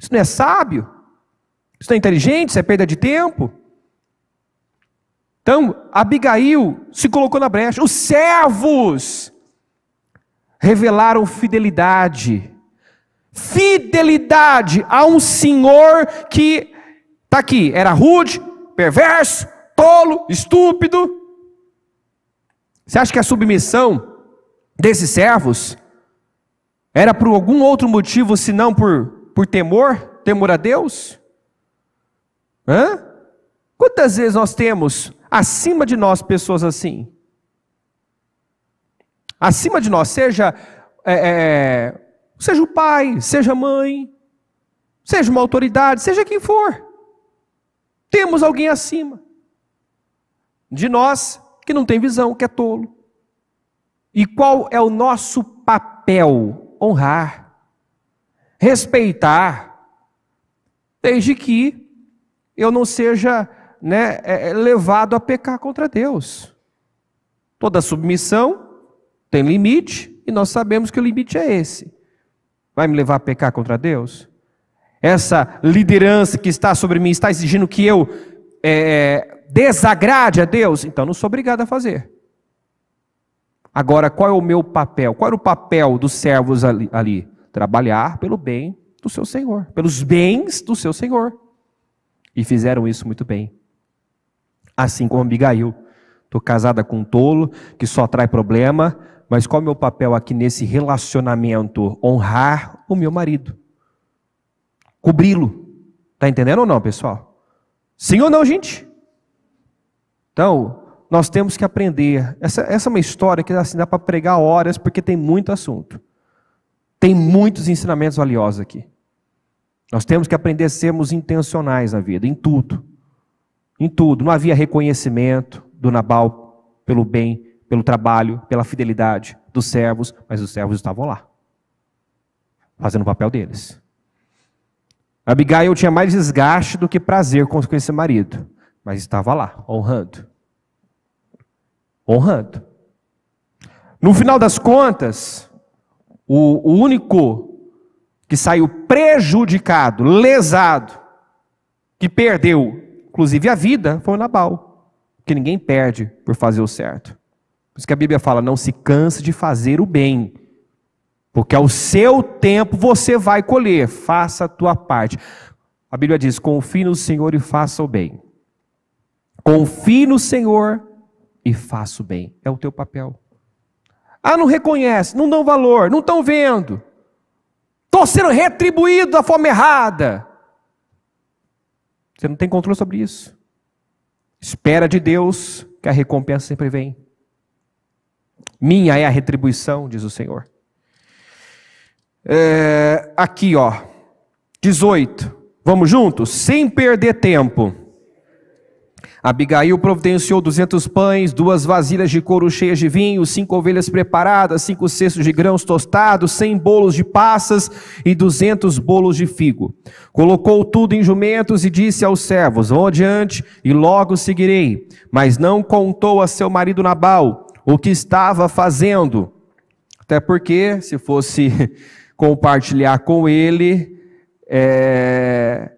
Isso não é sábio? Isso não é inteligente? Isso é perda de tempo? Então, Abigail se colocou na brecha. Os servos revelaram fidelidade. Fidelidade a um senhor que está aqui, era rude, perverso, tolo, estúpido. Você acha que a submissão desses servos era por algum outro motivo senão por, por temor? Temor a Deus? Hã? Quantas vezes nós temos acima de nós pessoas assim? Acima de nós, seja, é, é, é, seja o pai, seja a mãe, seja uma autoridade, seja quem for. Temos alguém acima de nós que não tem visão, que é tolo. E qual é o nosso papel honrar, respeitar, desde que eu não seja né, é, é, levado a pecar contra Deus. Toda submissão tem limite, e nós sabemos que o limite é esse. Vai me levar a pecar contra Deus? Essa liderança que está sobre mim está exigindo que eu é, é desagrade a Deus? Então não sou obrigado a fazer. Agora, qual é o meu papel? Qual era o papel dos servos ali? ali? Trabalhar pelo bem do seu Senhor, pelos bens do seu Senhor. E fizeram isso muito bem. Assim como Abigail. Estou casada com um tolo que só traz problema, mas qual é o meu papel aqui nesse relacionamento? Honrar o meu marido. Cobri-lo. Está entendendo ou não, pessoal? Sim ou não, gente? Então, nós temos que aprender. Essa, essa é uma história que assim, dá para pregar horas, porque tem muito assunto. Tem muitos ensinamentos valiosos aqui. Nós temos que aprender a sermos intencionais na vida, em tudo. Em tudo. Não havia reconhecimento do Nabal pelo bem, pelo trabalho, pela fidelidade dos servos, mas os servos estavam lá, fazendo o papel deles. Abigail tinha mais desgaste do que prazer com esse marido, mas estava lá, honrando honrando. No final das contas, o, o único que saiu prejudicado, lesado, que perdeu, inclusive a vida, foi o Nabal. Que ninguém perde por fazer o certo. Por isso que a Bíblia fala: não se canse de fazer o bem, porque ao seu tempo você vai colher, faça a tua parte. A Bíblia diz: confie no Senhor e faça o bem. Confie no Senhor e faço bem. É o teu papel. Ah, não reconhece, não dão valor, não estão vendo. Estou sendo retribuído da forma errada. Você não tem controle sobre isso. Espera de Deus que a recompensa sempre vem. Minha é a retribuição, diz o Senhor. É, aqui, ó. 18. Vamos juntos? Sem perder tempo Abigail providenciou duzentos pães, duas vasilhas de couro cheias de vinho, cinco ovelhas preparadas, cinco cestos de grãos tostados, cem bolos de passas e duzentos bolos de figo. Colocou tudo em jumentos e disse aos servos: Vão adiante e logo seguirei. Mas não contou a seu marido Nabal o que estava fazendo. Até porque, se fosse compartilhar com ele, é,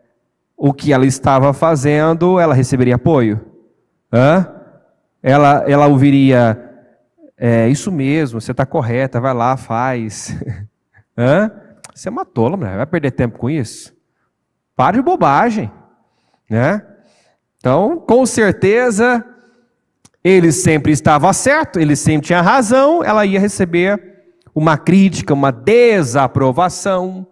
o que ela estava fazendo, ela receberia apoio? Hã? Ela, ela ouviria, é, isso mesmo, você está correta, vai lá, faz. Hã? Você é uma tola, mulher, vai perder tempo com isso? Para de bobagem, né? Então, com certeza, ele sempre estava certo, ele sempre tinha razão, ela ia receber uma crítica, uma desaprovação,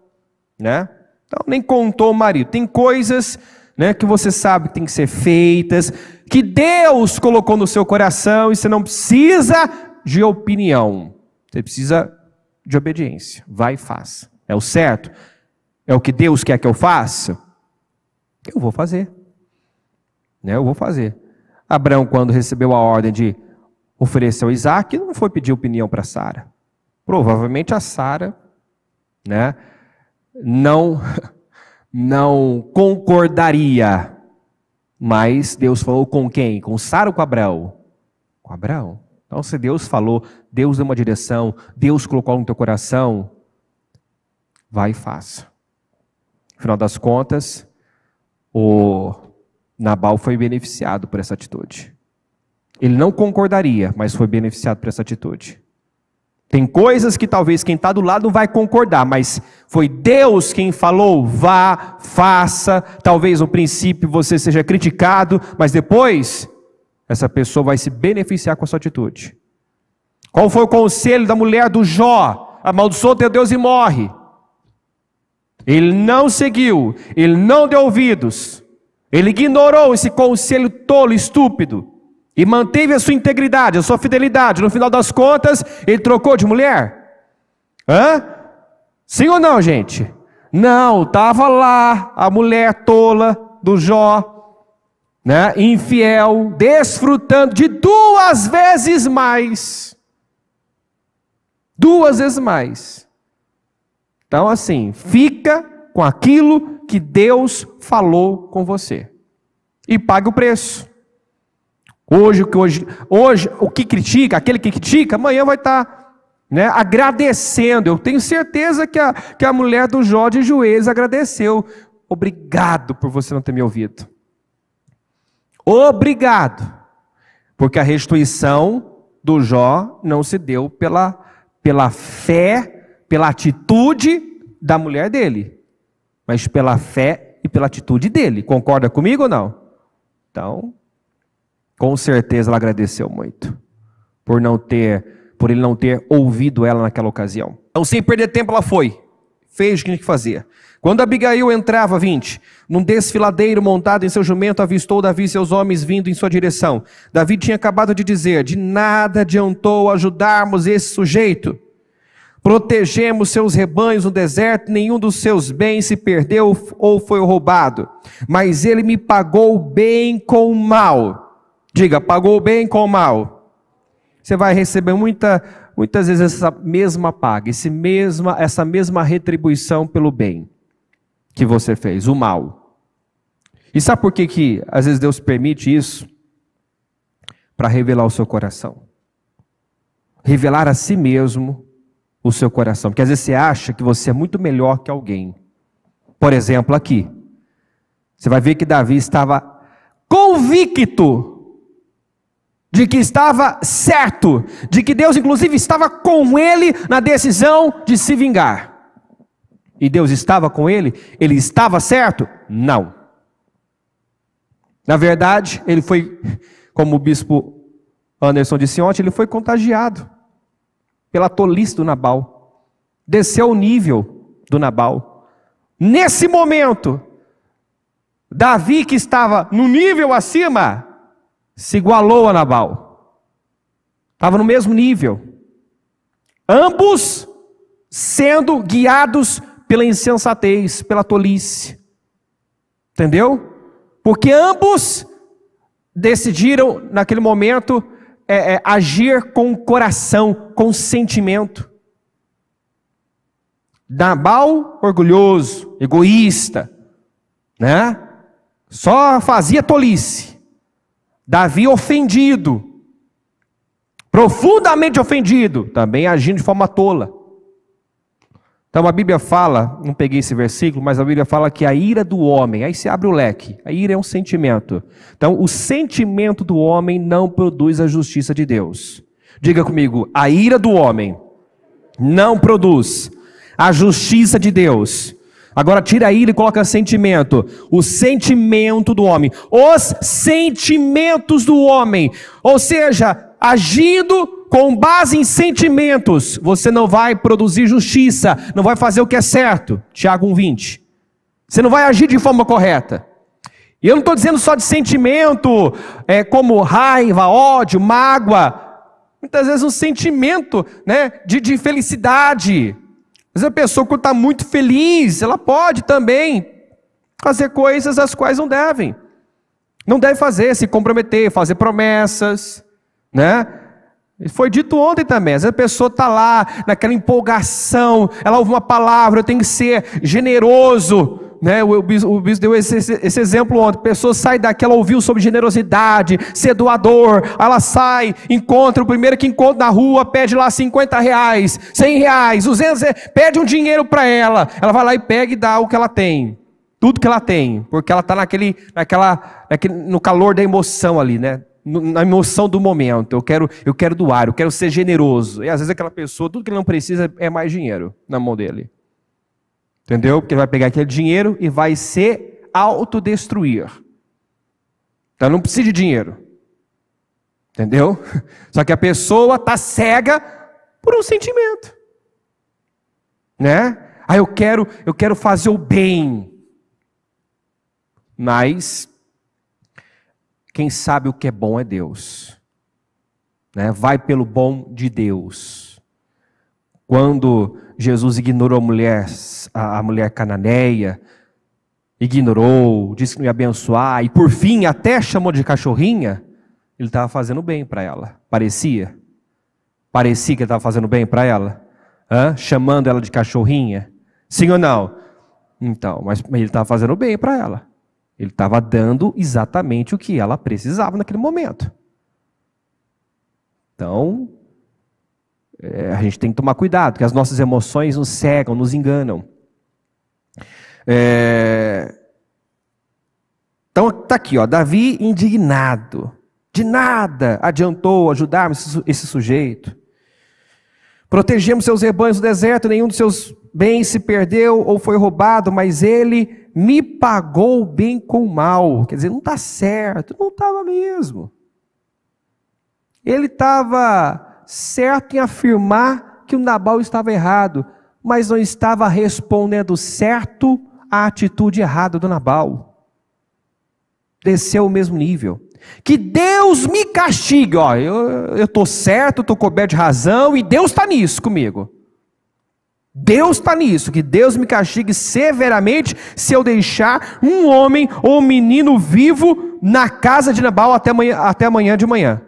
né? Então, nem contou o marido. Tem coisas né, que você sabe que tem que ser feitas, que Deus colocou no seu coração e você não precisa de opinião. Você precisa de obediência. Vai e faz. É o certo? É o que Deus quer que eu faça? Eu vou fazer. Né, eu vou fazer. Abraão, quando recebeu a ordem de oferecer ao Isaac, não foi pedir opinião para Sara. Provavelmente a Sara, né? não não concordaria. Mas Deus falou com quem? Com Sara ou com Abraão? Com Abraão. Então, se Deus falou, Deus deu uma direção, Deus colocou no teu coração, vai e faça. Afinal das contas, o Nabal foi beneficiado por essa atitude. Ele não concordaria, mas foi beneficiado por essa atitude. Tem coisas que talvez quem está do lado não vai concordar, mas foi Deus quem falou: vá, faça. Talvez no princípio você seja criticado, mas depois essa pessoa vai se beneficiar com a sua atitude. Qual foi o conselho da mulher do Jó? Amaldiçoa teu Deus e morre. Ele não seguiu, ele não deu ouvidos, ele ignorou esse conselho tolo, estúpido e manteve a sua integridade, a sua fidelidade, no final das contas, ele trocou de mulher? Hã? Sim ou não, gente? Não, estava lá a mulher tola do Jó, né, infiel, desfrutando de duas vezes mais. Duas vezes mais. Então, assim, fica com aquilo que Deus falou com você. E pague o preço. Hoje, hoje, hoje o que critica, aquele que critica, amanhã vai estar tá, né, agradecendo. Eu tenho certeza que a, que a mulher do Jó de joelhos agradeceu. Obrigado por você não ter me ouvido. Obrigado. Porque a restituição do Jó não se deu pela, pela fé, pela atitude da mulher dele, mas pela fé e pela atitude dele. Concorda comigo ou não? Então, com certeza ela agradeceu muito por não ter, por ele não ter ouvido ela naquela ocasião. Então, sem perder tempo, ela foi. Fez o que tinha que fazer. Quando Abigail entrava, 20, num desfiladeiro montado em seu jumento, avistou Davi e seus homens vindo em sua direção. Davi tinha acabado de dizer: De nada adiantou ajudarmos esse sujeito. Protegemos seus rebanhos no deserto, nenhum dos seus bens se perdeu ou foi roubado. Mas ele me pagou bem com o mal Diga, pagou o bem com o mal. Você vai receber muita, muitas vezes essa mesma paga, esse mesma, essa mesma retribuição pelo bem que você fez, o mal. E sabe por que, que às vezes Deus permite isso? Para revelar o seu coração. Revelar a si mesmo o seu coração. Porque às vezes você acha que você é muito melhor que alguém. Por exemplo, aqui. Você vai ver que Davi estava convicto de que estava certo, de que Deus, inclusive, estava com ele na decisão de se vingar. E Deus estava com ele? Ele estava certo? Não. Na verdade, ele foi, como o bispo Anderson disse ontem, ele foi contagiado pela tolice do Nabal. Desceu o nível do Nabal. Nesse momento, Davi, que estava no nível acima, se igualou a Nabal. Estava no mesmo nível. Ambos sendo guiados pela insensatez, pela tolice. Entendeu? Porque ambos decidiram, naquele momento, é, é, agir com o coração, com sentimento. Nabal, orgulhoso, egoísta, né? Só fazia tolice. Davi ofendido, profundamente ofendido, também agindo de forma tola. Então a Bíblia fala, não peguei esse versículo, mas a Bíblia fala que a ira do homem, aí se abre o leque, a ira é um sentimento. Então o sentimento do homem não produz a justiça de Deus. Diga comigo, a ira do homem não produz a justiça de Deus. Agora tira aí e coloca sentimento. O sentimento do homem. Os sentimentos do homem. Ou seja, agindo com base em sentimentos, você não vai produzir justiça, não vai fazer o que é certo. Tiago 1,20. Você não vai agir de forma correta. E eu não estou dizendo só de sentimento, é, como raiva, ódio, mágoa. Muitas vezes um sentimento né, de, de felicidade. Mas a pessoa, que está muito feliz, ela pode também fazer coisas as quais não devem. Não deve fazer, se comprometer, fazer promessas, né? Foi dito ontem também, às vezes a pessoa está lá naquela empolgação, ela ouve uma palavra, eu tenho que ser generoso, né? O bispo, o bispo deu esse, esse, exemplo ontem. Pessoa sai daqui, ela ouviu sobre generosidade, ser doador. Ela sai, encontra o primeiro que encontra na rua, pede lá 50 reais, 100 reais, 200 reais, pede um dinheiro para ela. Ela vai lá e pega e dá o que ela tem. Tudo que ela tem, porque ela está naquele, naquela, naquele, no calor da emoção ali, né? na emoção do momento. Eu quero, eu quero doar, eu quero ser generoso. E às vezes aquela pessoa, tudo que ele não precisa é mais dinheiro na mão dele. Entendeu? Porque ele vai pegar aquele dinheiro e vai se autodestruir. Então não precisa de dinheiro. Entendeu? Só que a pessoa está cega por um sentimento. Né? Ah, eu quero, eu quero fazer o bem. Mas quem sabe o que é bom é Deus. Né? Vai pelo bom de Deus. Quando Jesus ignorou a mulher, a mulher cananeia, ignorou, disse que não ia abençoar, e por fim até chamou de cachorrinha, ele estava fazendo bem para ela. Parecia? Parecia que ele estava fazendo bem para ela? Hã? Chamando ela de cachorrinha? Sim ou não? Então, mas ele estava fazendo bem para ela. Ele estava dando exatamente o que ela precisava naquele momento. Então, é, a gente tem que tomar cuidado, que as nossas emoções nos cegam, nos enganam. É... Então tá aqui, ó, Davi indignado. De nada adiantou ajudarmos esse, esse sujeito. Protegemos seus rebanhos do deserto, nenhum dos seus bens se perdeu ou foi roubado, mas ele me pagou bem com mal. Quer dizer, não está certo, não estava mesmo. Ele estava certo em afirmar que o Nabal estava errado, mas não estava respondendo certo à atitude errada do Nabal. Desceu o mesmo nível. Que Deus me castigue, ó, eu estou certo, estou coberto de razão e Deus está nisso comigo. Deus está nisso, que Deus me castigue severamente se eu deixar um homem ou um menino vivo na casa de Nabal até amanhã, até amanhã de manhã.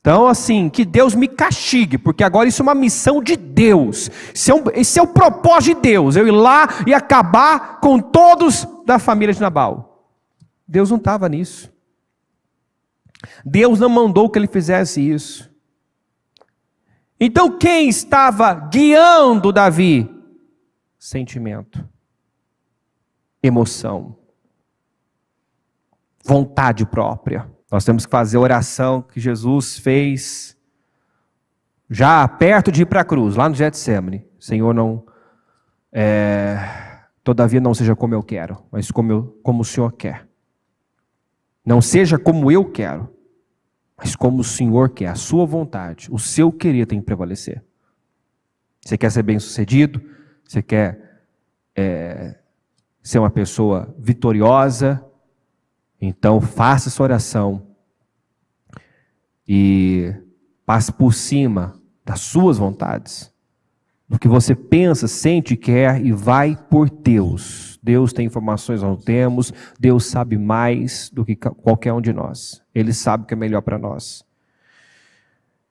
Então, assim, que Deus me castigue, porque agora isso é uma missão de Deus. Esse é, um, é o propósito de Deus, eu ir lá e acabar com todos da família de Nabal. Deus não estava nisso. Deus não mandou que ele fizesse isso. Então, quem estava guiando Davi? Sentimento, emoção, vontade própria. Nós temos que fazer a oração que Jesus fez já perto de ir para a cruz, lá no Getsemane. Senhor, não, é, todavia não seja como eu quero, mas como, eu, como o Senhor quer. Não seja como eu quero, mas como o Senhor quer, a sua vontade, o seu querer tem que prevalecer. Você quer ser bem sucedido, você quer é, ser uma pessoa vitoriosa, então, faça essa oração e passe por cima das suas vontades, do que você pensa, sente, quer e vai por Deus. Deus tem informações não temos, Deus sabe mais do que qualquer um de nós. Ele sabe o que é melhor para nós.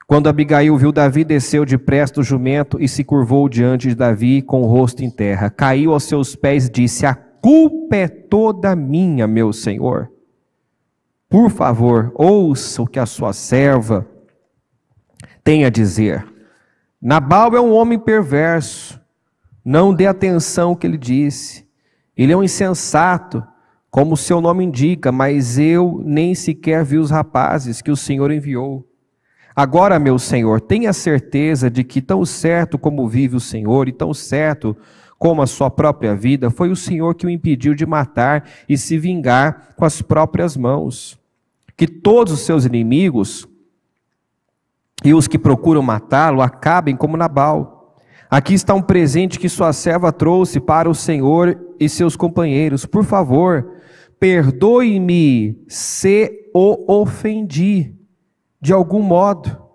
Quando Abigail viu Davi, desceu depressa do jumento e se curvou diante de Davi com o rosto em terra. Caiu aos seus pés e disse: A culpa é toda minha, meu senhor. Por favor, ouça o que a sua serva tem a dizer. Nabal é um homem perverso. Não dê atenção ao que ele disse. Ele é um insensato, como o seu nome indica, mas eu nem sequer vi os rapazes que o Senhor enviou. Agora, meu Senhor, tenha certeza de que, tão certo como vive o Senhor, e tão certo como a sua própria vida, foi o Senhor que o impediu de matar e se vingar com as próprias mãos. Que todos os seus inimigos e os que procuram matá-lo acabem como Nabal. Aqui está um presente que sua serva trouxe para o Senhor e seus companheiros. Por favor, perdoe-me se o ofendi de algum modo.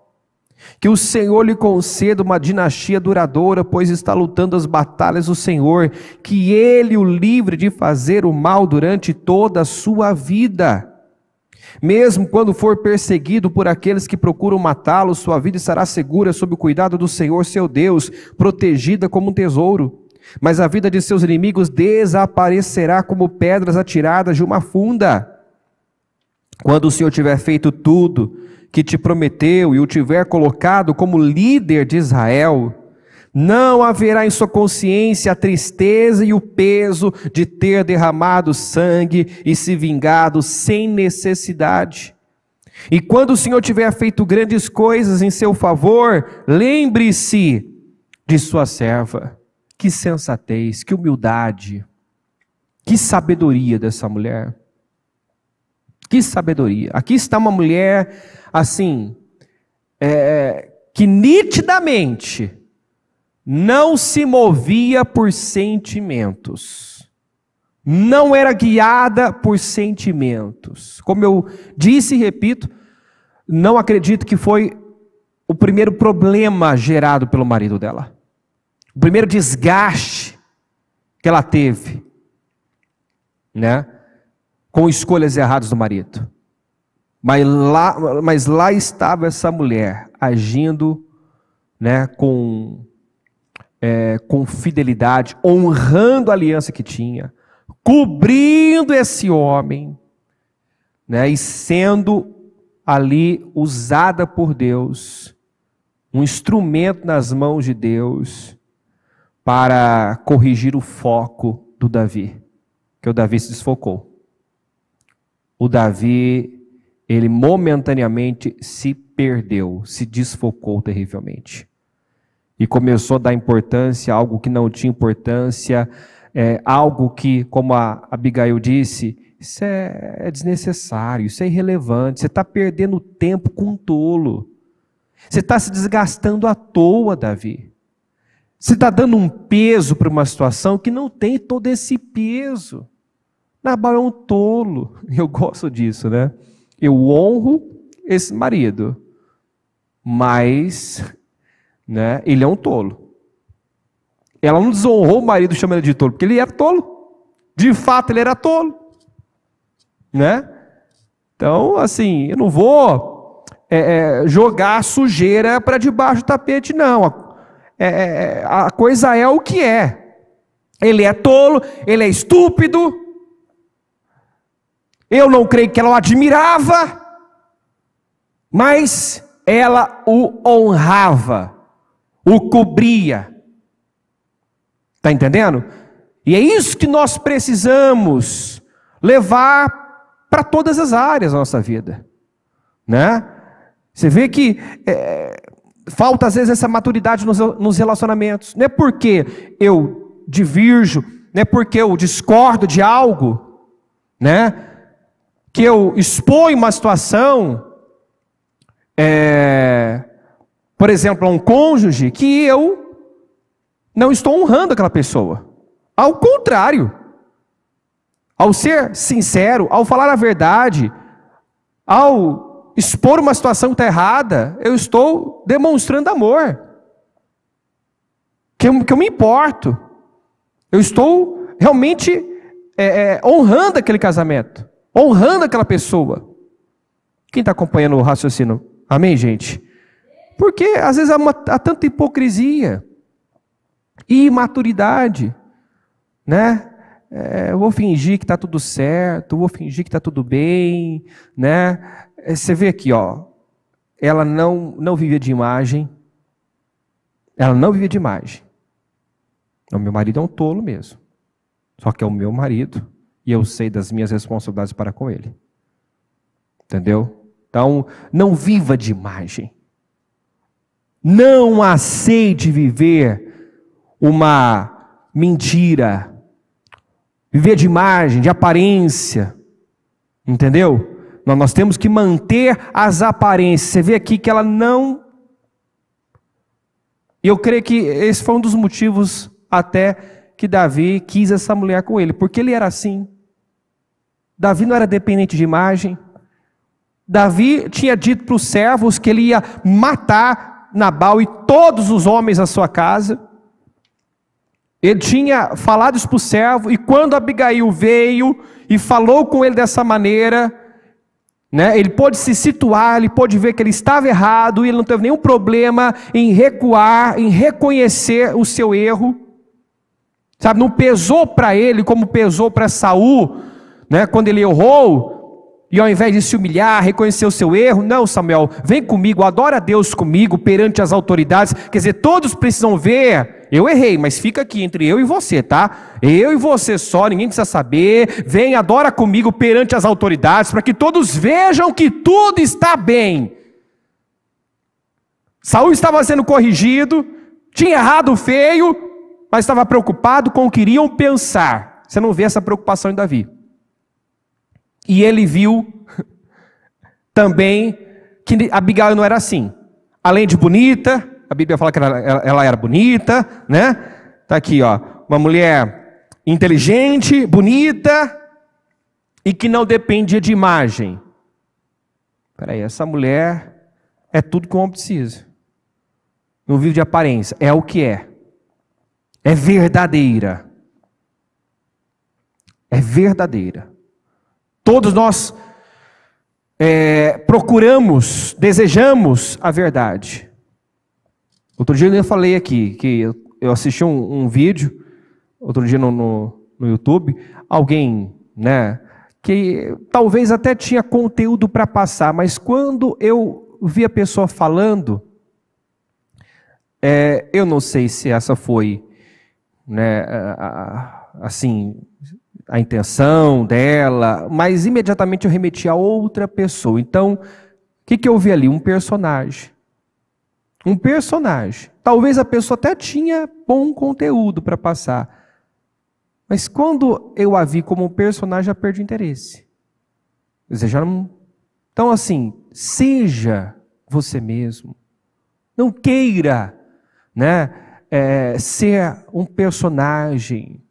Que o Senhor lhe conceda uma dinastia duradoura, pois está lutando as batalhas do Senhor. Que ele o livre de fazer o mal durante toda a sua vida. Mesmo quando for perseguido por aqueles que procuram matá-lo, sua vida estará segura sob o cuidado do Senhor, seu Deus, protegida como um tesouro. Mas a vida de seus inimigos desaparecerá como pedras atiradas de uma funda. Quando o Senhor tiver feito tudo que te prometeu e o tiver colocado como líder de Israel, não haverá em sua consciência a tristeza e o peso de ter derramado sangue e se vingado sem necessidade. E quando o Senhor tiver feito grandes coisas em seu favor, lembre-se de sua serva. Que sensatez, que humildade, que sabedoria dessa mulher. Que sabedoria! Aqui está uma mulher, assim, é, é, que nitidamente não se movia por sentimentos. Não era guiada por sentimentos. Como eu disse e repito, não acredito que foi o primeiro problema gerado pelo marido dela. O primeiro desgaste que ela teve, né? com escolhas erradas do marido. Mas lá, mas lá estava essa mulher agindo né, com, é, com fidelidade, honrando a aliança que tinha, cobrindo esse homem né, e sendo ali usada por Deus, um instrumento nas mãos de Deus para corrigir o foco do Davi, que o Davi se desfocou o Davi, ele momentaneamente se perdeu, se desfocou terrivelmente. E começou a dar importância a algo que não tinha importância, é, algo que, como a Abigail disse, isso é, é desnecessário, isso é irrelevante, você está perdendo tempo com um tolo. Você está se desgastando à toa, Davi. Você está dando um peso para uma situação que não tem todo esse peso. Nabal é um tolo, eu gosto disso, né? Eu honro esse marido, mas né, ele é um tolo. Ela não desonrou o marido chamando ele de tolo, porque ele era tolo. De fato, ele era tolo. Né? Então, assim, eu não vou é, é jogar sujeira para debaixo do tapete, não. É, é, é, a coisa é o que é. Ele é tolo, ele é estúpido, eu não creio que ela o admirava, mas ela o honrava, o cobria. Está entendendo? E é isso que nós precisamos levar para todas as áreas da nossa vida. Né? Você vê que é, falta às vezes essa maturidade nos, nos relacionamentos. Não é porque eu divirjo, não é porque eu discordo de algo, né? que eu exponho uma situação, é, por exemplo, a um cônjuge, que eu não estou honrando aquela pessoa. Ao contrário, ao ser sincero, ao falar a verdade, ao expor uma situação que está errada, eu estou demonstrando amor. Que eu, que eu me importo. Eu estou realmente é, é, honrando aquele casamento honrando aquela pessoa. Quem está acompanhando o raciocínio? Amém, gente? Porque às vezes há, uma, há tanta hipocrisia e imaturidade, né? É, eu vou fingir que está tudo certo, vou fingir que está tudo bem, né? É, você vê aqui, ó, ela não não vivia de imagem, ela não vivia de imagem. O meu marido é um tolo mesmo. Só que é o meu marido e eu sei das minhas responsabilidades para com Ele. Entendeu? Então, não viva de imagem. Não aceite viver uma mentira, viver de imagem, de aparência. Entendeu? Nós temos que manter as aparências. Você vê aqui que ela não. E eu creio que esse foi um dos motivos até que Davi quis essa mulher com ele, porque ele era assim. Davi não era dependente de imagem. Davi tinha dito para os servos que ele ia matar Nabal e todos os homens da sua casa. Ele tinha falado isso para o servo, e quando Abigail veio e falou com ele dessa maneira, né, ele pôde se situar, ele pôde ver que ele estava errado, e ele não teve nenhum problema em recuar, em reconhecer o seu erro. Sabe, não pesou para ele como pesou para Saul né? quando ele errou, e ao invés de se humilhar, reconhecer o seu erro, não, Samuel, vem comigo, adora a Deus comigo perante as autoridades. Quer dizer, todos precisam ver. Eu errei, mas fica aqui entre eu e você, tá? Eu e você só, ninguém precisa saber. Vem, adora comigo perante as autoridades, para que todos vejam que tudo está bem. Saul estava sendo corrigido, tinha errado feio, mas estava preocupado com o que iriam pensar. Você não vê essa preocupação em Davi. E ele viu também que Abigail não era assim. Além de bonita, a Bíblia fala que ela, ela era bonita, né? Tá aqui, ó, uma mulher inteligente, bonita e que não dependia de imagem. Peraí, essa mulher é tudo que o homem precisa. Não vive de aparência, é o que é. É verdadeira. É verdadeira. Todos nós é, procuramos, desejamos a verdade. Outro dia eu falei aqui que eu assisti um, um vídeo, outro dia no, no, no YouTube, alguém, né, que talvez até tinha conteúdo para passar, mas quando eu vi a pessoa falando, é, eu não sei se essa foi, né, assim, a intenção dela, mas imediatamente eu remeti a outra pessoa. Então, o que, que eu vi ali? Um personagem. Um personagem. Talvez a pessoa até tinha bom conteúdo para passar. Mas quando eu a vi como um personagem, já perdi interesse. Desejaram. Então, assim, seja você mesmo. Não queira né, é, ser um personagem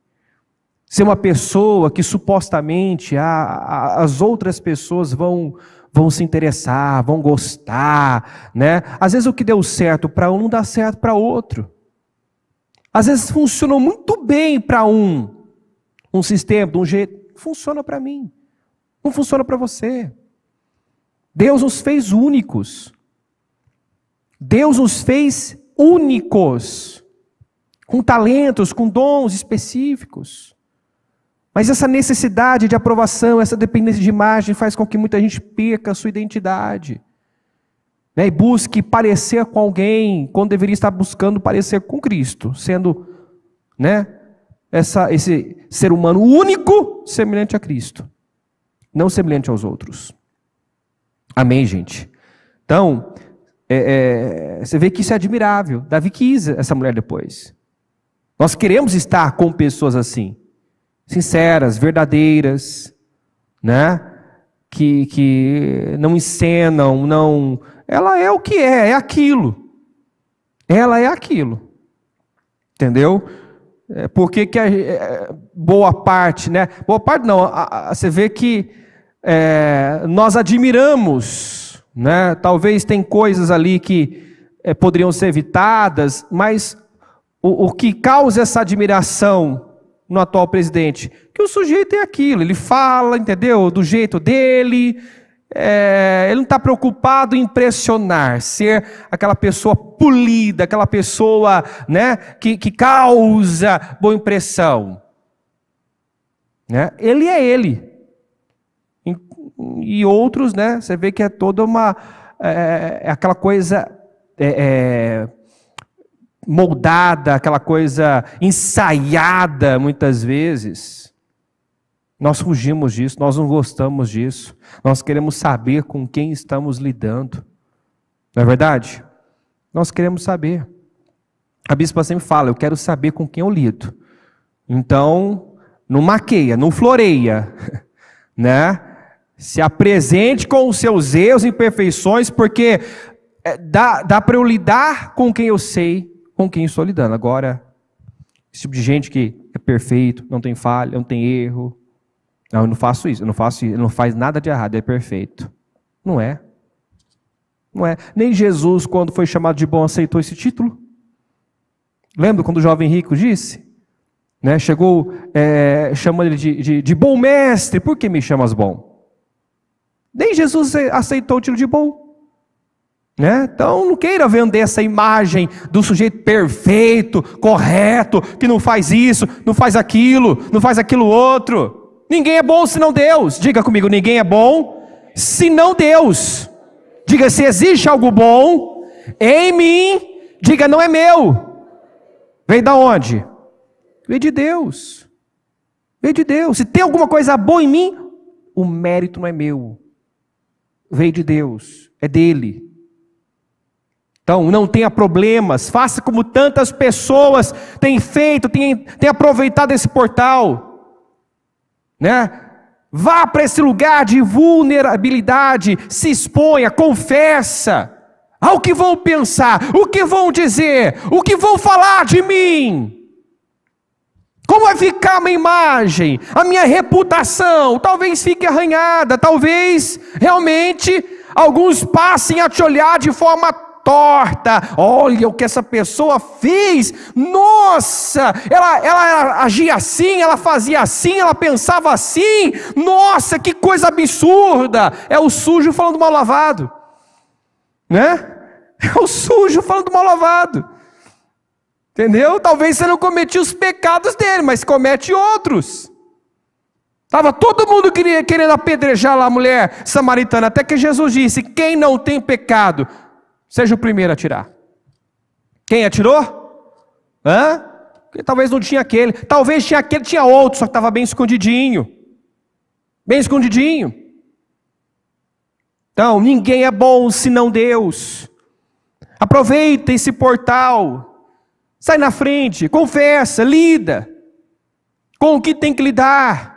ser uma pessoa que supostamente a, a, as outras pessoas vão vão se interessar, vão gostar, né? Às vezes o que deu certo para um não dá certo para outro. Às vezes funcionou muito bem para um, um sistema, de um jeito, funciona para mim. Não funciona para você. Deus nos fez únicos. Deus nos fez únicos, com talentos, com dons específicos. Mas essa necessidade de aprovação, essa dependência de imagem faz com que muita gente perca a sua identidade. Né? E busque parecer com alguém, quando deveria estar buscando parecer com Cristo, sendo né, essa, esse ser humano único, semelhante a Cristo, não semelhante aos outros. Amém, gente? Então, é, é, você vê que isso é admirável. Davi quis essa mulher depois. Nós queremos estar com pessoas assim sinceras, verdadeiras, né? Que, que não encenam, não. Ela é o que é, é aquilo. Ela é aquilo. Entendeu? É porque que é, boa parte, né? Boa parte não, a, a, você vê que é, nós admiramos, né? Talvez tem coisas ali que é, poderiam ser evitadas, mas o, o que causa essa admiração no atual presidente? Que o sujeito é aquilo, ele fala, entendeu? Do jeito dele, é, ele não está preocupado em impressionar, ser aquela pessoa polida, aquela pessoa né, que, que causa boa impressão. Né? Ele é ele. E outros, né, você vê que é toda uma. É, é, é aquela coisa é, é moldada, aquela coisa ensaiada muitas vezes. Nós fugimos disso, nós não gostamos disso. Nós queremos saber com quem estamos lidando. Não é verdade? Nós queremos saber. A bispa sempre fala: Eu quero saber com quem eu lido. Então, não maqueia, não floreia, né? Se apresente com os seus erros e imperfeições, porque eh, dá, dá para eu lidar com quem eu sei com quem estou lidando. Agora, esse tipo de gente que é perfeito, não tem falha, não tem erro. Não, eu não faço isso, eu não faço isso, não faz nada de errado, é perfeito. Não é. Não é. Nem Jesus, quando foi chamado de bom, aceitou esse título. Lembra quando o jovem rico disse? Né, chegou é, chamando ele de, de, de bom mestre, por que me chamas bom? Nem Jesus aceitou o título de bom. Né? Então não queira vender essa imagem do sujeito perfeito, correto, que não faz isso, não faz aquilo, não faz aquilo outro. Ninguém é bom senão Deus. Diga comigo, ninguém é bom senão Deus. Diga se existe algo bom em mim, diga não é meu. Vem da onde? Vem de Deus. Vem de Deus. Se tem alguma coisa boa em mim, o mérito não é meu. Vem de Deus, é dele. Então, não tenha problemas, faça como tantas pessoas têm feito, têm, têm aproveitado esse portal, né? Vá para esse lugar de vulnerabilidade, se exponha, confessa. Ao que vão pensar, o que vão dizer, o que vão falar de mim. Como vai ficar a minha imagem, a minha reputação? Talvez fique arranhada, talvez realmente alguns passem a te olhar de forma torta, olha o que essa pessoa fez, nossa, ela, ela agia assim, ela fazia assim, ela pensava assim, nossa, que coisa absurda, é o sujo falando mal lavado, né? É o sujo falando mal lavado, entendeu? Talvez você não cometia os pecados dele, mas comete outros. Estava todo mundo querendo apedrejar lá a mulher samaritana, até que Jesus disse: quem não tem pecado, Seja o primeiro a tirar. Quem atirou? Hã? talvez não tinha aquele. Talvez tinha aquele, tinha outro, só que estava bem escondidinho. Bem escondidinho. Então, ninguém é bom senão Deus. Aproveita esse portal. Sai na frente, conversa, lida com o que tem que lidar.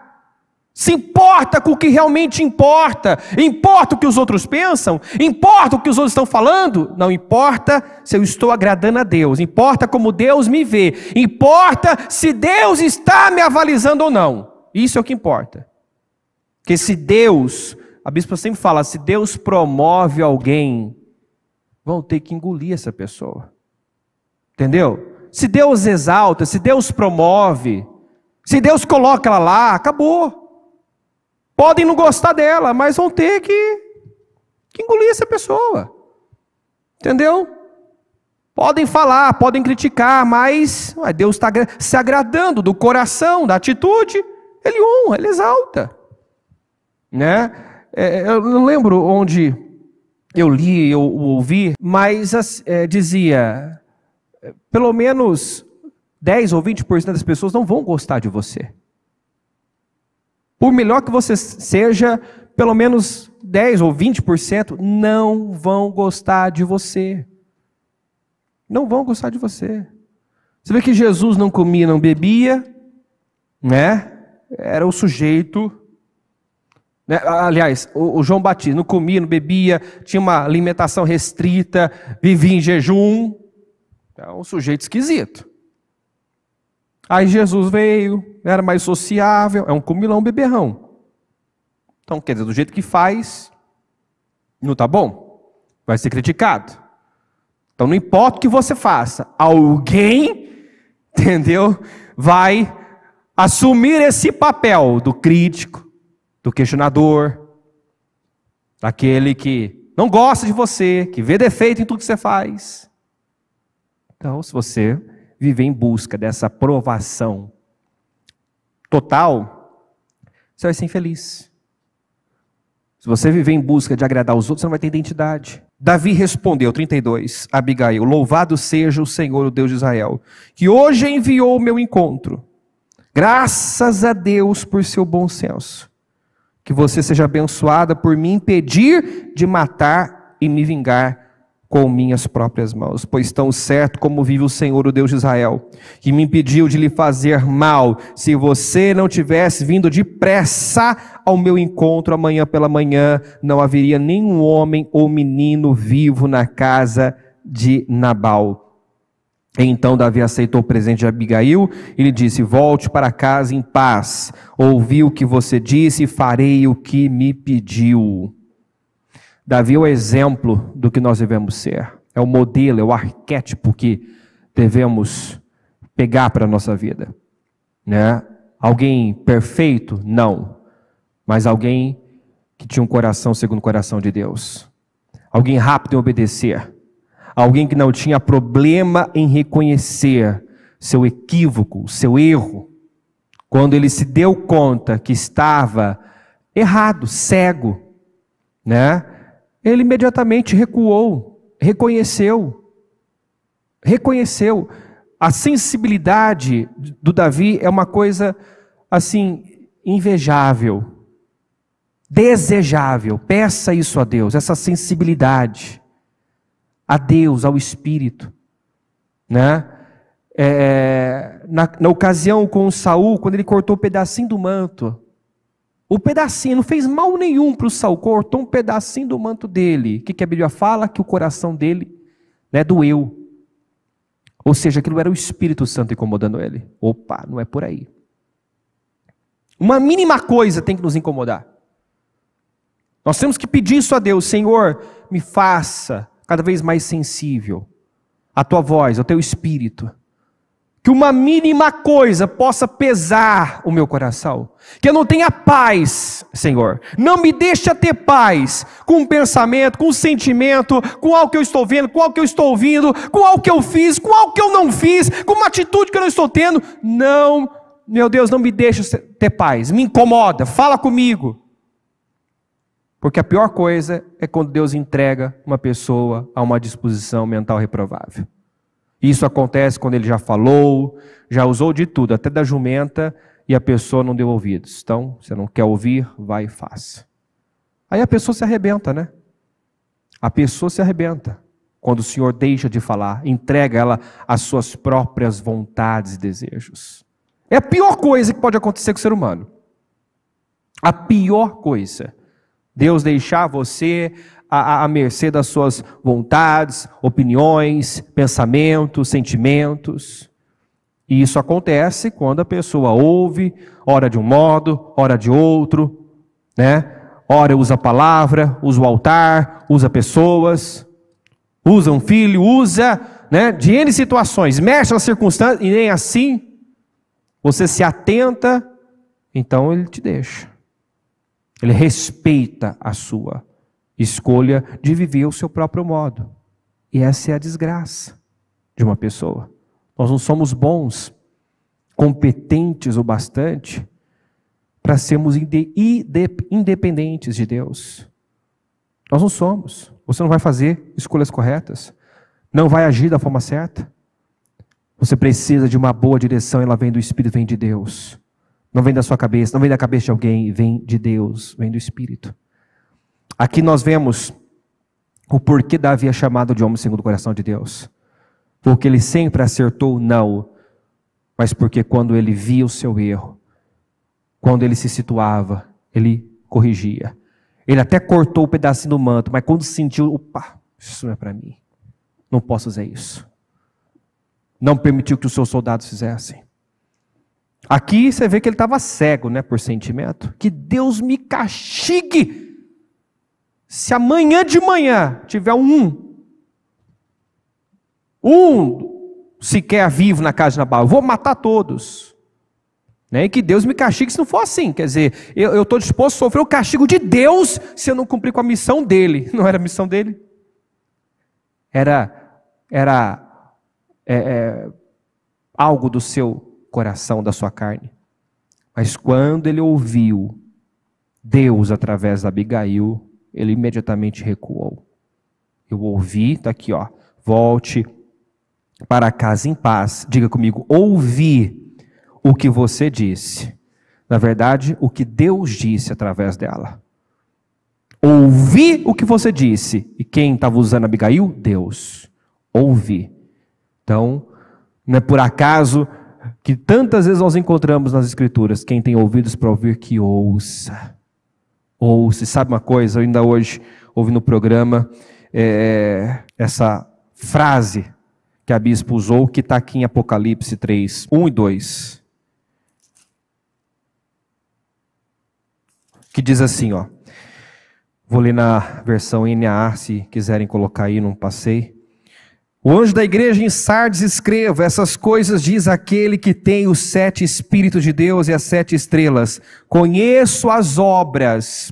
Se importa com o que realmente importa. Importa o que os outros pensam? Importa o que os outros estão falando? Não importa se eu estou agradando a Deus. Importa como Deus me vê. Importa se Deus está me avalizando ou não. Isso é o que importa. Porque se Deus, a Bispo sempre fala, se Deus promove alguém, vão ter que engolir essa pessoa. Entendeu? Se Deus exalta, se Deus promove, se Deus coloca ela lá, acabou. Podem não gostar dela, mas vão ter que, que engolir essa pessoa. Entendeu? Podem falar, podem criticar, mas ué, Deus está se agradando do coração, da atitude. Ele honra, ele exalta. Né? É, é eu não lembro onde eu li, eu, ouvi, mas é, dizia: pelo menos 10 ou 20% das pessoas não vão gostar de você. Por melhor que você seja, pelo menos 10 ou 20% não vão gostar de você. Não vão gostar de você. Você vê que Jesus não comia, não bebia, né? Era o sujeito. Né? Aliás, o, o João Batista não comia, não bebia, tinha uma alimentação restrita, vivia em jejum. É um sujeito esquisito. Aí Jesus veio, era mais sociável, é um comilão beberrão. Então, quer dizer, do jeito que faz, não está bom, vai ser criticado. Então, não importa o que você faça, alguém, entendeu, vai assumir esse papel do crítico, do questionador, daquele que não gosta de você, que vê defeito em tudo que você faz. Então, se você viver em busca dessa aprovação total, você vai ser infeliz. Se você viver em busca de agradar os outros, você não vai ter identidade. Davi respondeu, 32, Abigail: Louvado seja o Senhor, o Deus de Israel, que hoje enviou o meu encontro. Graças a Deus por seu bom senso. Que você seja abençoada por me impedir de matar e me vingar com minhas próprias mãos, pois tão certo como vive o Senhor, o Deus de Israel, que me impediu de lhe fazer mal, se você não tivesse vindo depressa ao meu encontro amanhã pela manhã, não haveria nenhum homem ou menino vivo na casa de Nabal. Então Davi aceitou o presente de Abigail e lhe disse: Volte para casa em paz. Ouvi o que você disse e farei o que me pediu. Davi é o exemplo do que nós devemos ser, é o modelo, é o arquétipo que devemos pegar para a nossa vida. Né? Alguém perfeito? Não. Mas alguém que tinha um coração segundo o coração de Deus. Alguém rápido em obedecer. Alguém que não tinha problema em reconhecer seu equívoco, seu erro. Quando ele se deu conta que estava errado, cego, né? Ele imediatamente recuou, reconheceu. Reconheceu. A sensibilidade do Davi é uma coisa, assim, invejável, desejável. Peça isso a Deus, essa sensibilidade a Deus, ao Espírito. Né? É, na, na ocasião com Saul, quando ele cortou o um pedacinho do manto o pedacinho não fez mal nenhum para o Saul, cortou um pedacinho do manto dele. O que, que a Bíblia fala? Que o coração dele né, doeu. Ou seja, aquilo era o Espírito Santo incomodando ele. Opa, não é por aí. Uma mínima coisa tem que nos incomodar. Nós temos que pedir isso a Deus: Senhor, me faça cada vez mais sensível à tua voz, ao teu espírito que uma mínima coisa possa pesar o meu coração, que eu não tenha paz, Senhor. Não me deixa ter paz com o pensamento, com o sentimento, com algo que eu estou vendo, com algo que eu estou ouvindo, com algo que eu fiz, com algo que eu não fiz, com uma atitude que eu não estou tendo. Não, meu Deus, não me deixa ter paz. Me incomoda, fala comigo. Porque a pior coisa é quando Deus entrega uma pessoa a uma disposição mental reprovável. Isso acontece quando ele já falou, já usou de tudo, até da jumenta, e a pessoa não deu ouvidos. Então, você não quer ouvir, vai e faça. Aí a pessoa se arrebenta, né? A pessoa se arrebenta quando o Senhor deixa de falar, entrega ela às suas próprias vontades e desejos. É a pior coisa que pode acontecer com o ser humano. A pior coisa. Deus deixar você à, à mercê das suas vontades, opiniões, pensamentos, sentimentos. E isso acontece quando a pessoa ouve, ora de um modo, ora de outro, né? Ora usa a palavra, usa o altar, usa pessoas, usa um filho, usa, né? De N situações, mexe nas circunstâncias e nem assim você se atenta, então ele te deixa. Ele respeita a sua escolha de viver o seu próprio modo. E essa é a desgraça de uma pessoa. Nós não somos bons, competentes o bastante para sermos independentes de Deus. Nós não somos. Você não vai fazer escolhas corretas, não vai agir da forma certa. Você precisa de uma boa direção, ela vem do Espírito, vem de Deus. Não vem da sua cabeça, não vem da cabeça de alguém, vem de Deus, vem do Espírito. Aqui nós vemos o porquê Davi é chamado de homem segundo o coração de Deus. Porque ele sempre acertou não, mas porque quando ele via o seu erro, quando ele se situava, ele corrigia. Ele até cortou o um pedacinho do manto, mas quando sentiu, opa, isso não é para mim. Não posso fazer isso. Não permitiu que os seus soldados fizessem. Aqui você vê que ele estava cego, né, por sentimento. Que Deus me castigue se amanhã de manhã tiver um, um sequer vivo na casa de Nabal, eu vou matar todos. Né? E que Deus me castigue se não for assim. Quer dizer, eu estou disposto a sofrer o castigo de Deus se eu não cumprir com a missão dele. Não era a missão dele? Era, era é, é, algo do seu coração, da sua carne. Mas quando ele ouviu Deus através da Abigail, ele imediatamente recuou. Eu ouvi, está aqui, ó. Volte para casa em paz. Diga comigo, ouvi o que você disse. Na verdade, o que Deus disse através dela. Ouvi o que você disse. E quem estava usando Abigail? Deus. Ouvi. Então, não é por acaso que tantas vezes nós encontramos nas Escrituras: quem tem ouvidos para ouvir, que ouça. Ou se sabe uma coisa, ainda hoje ouvi no programa é, é, essa frase que a bispo usou, que está aqui em Apocalipse 3, 1 e 2. Que diz assim, ó. Vou ler na versão NAA, se quiserem colocar aí, não passei. O anjo da igreja em Sardes escreva: Essas coisas diz aquele que tem os sete Espíritos de Deus e as sete estrelas. Conheço as obras.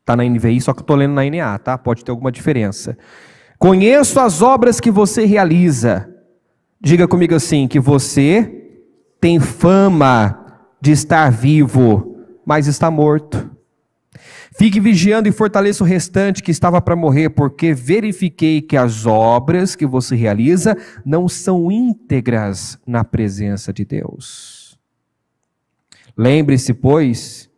Está na NVI, só que eu estou lendo na NA, tá? Pode ter alguma diferença. Conheço as obras que você realiza. Diga comigo assim: que você tem fama de estar vivo, mas está morto. Fique vigiando e fortaleça o restante que estava para morrer, porque verifiquei que as obras que você realiza não são íntegras na presença de Deus. Lembre-se, pois,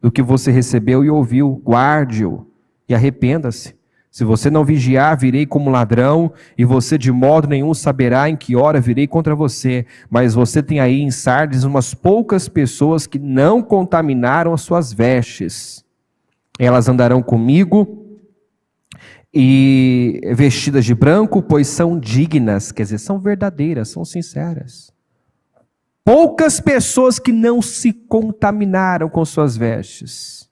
do que você recebeu e ouviu, guarde-o e arrependa-se. Se você não vigiar, virei como ladrão, e você de modo nenhum saberá em que hora virei contra você. Mas você tem aí em Sardes umas poucas pessoas que não contaminaram as suas vestes elas andarão comigo e vestidas de branco, pois são dignas, quer dizer, são verdadeiras, são sinceras. Poucas pessoas que não se contaminaram com suas vestes,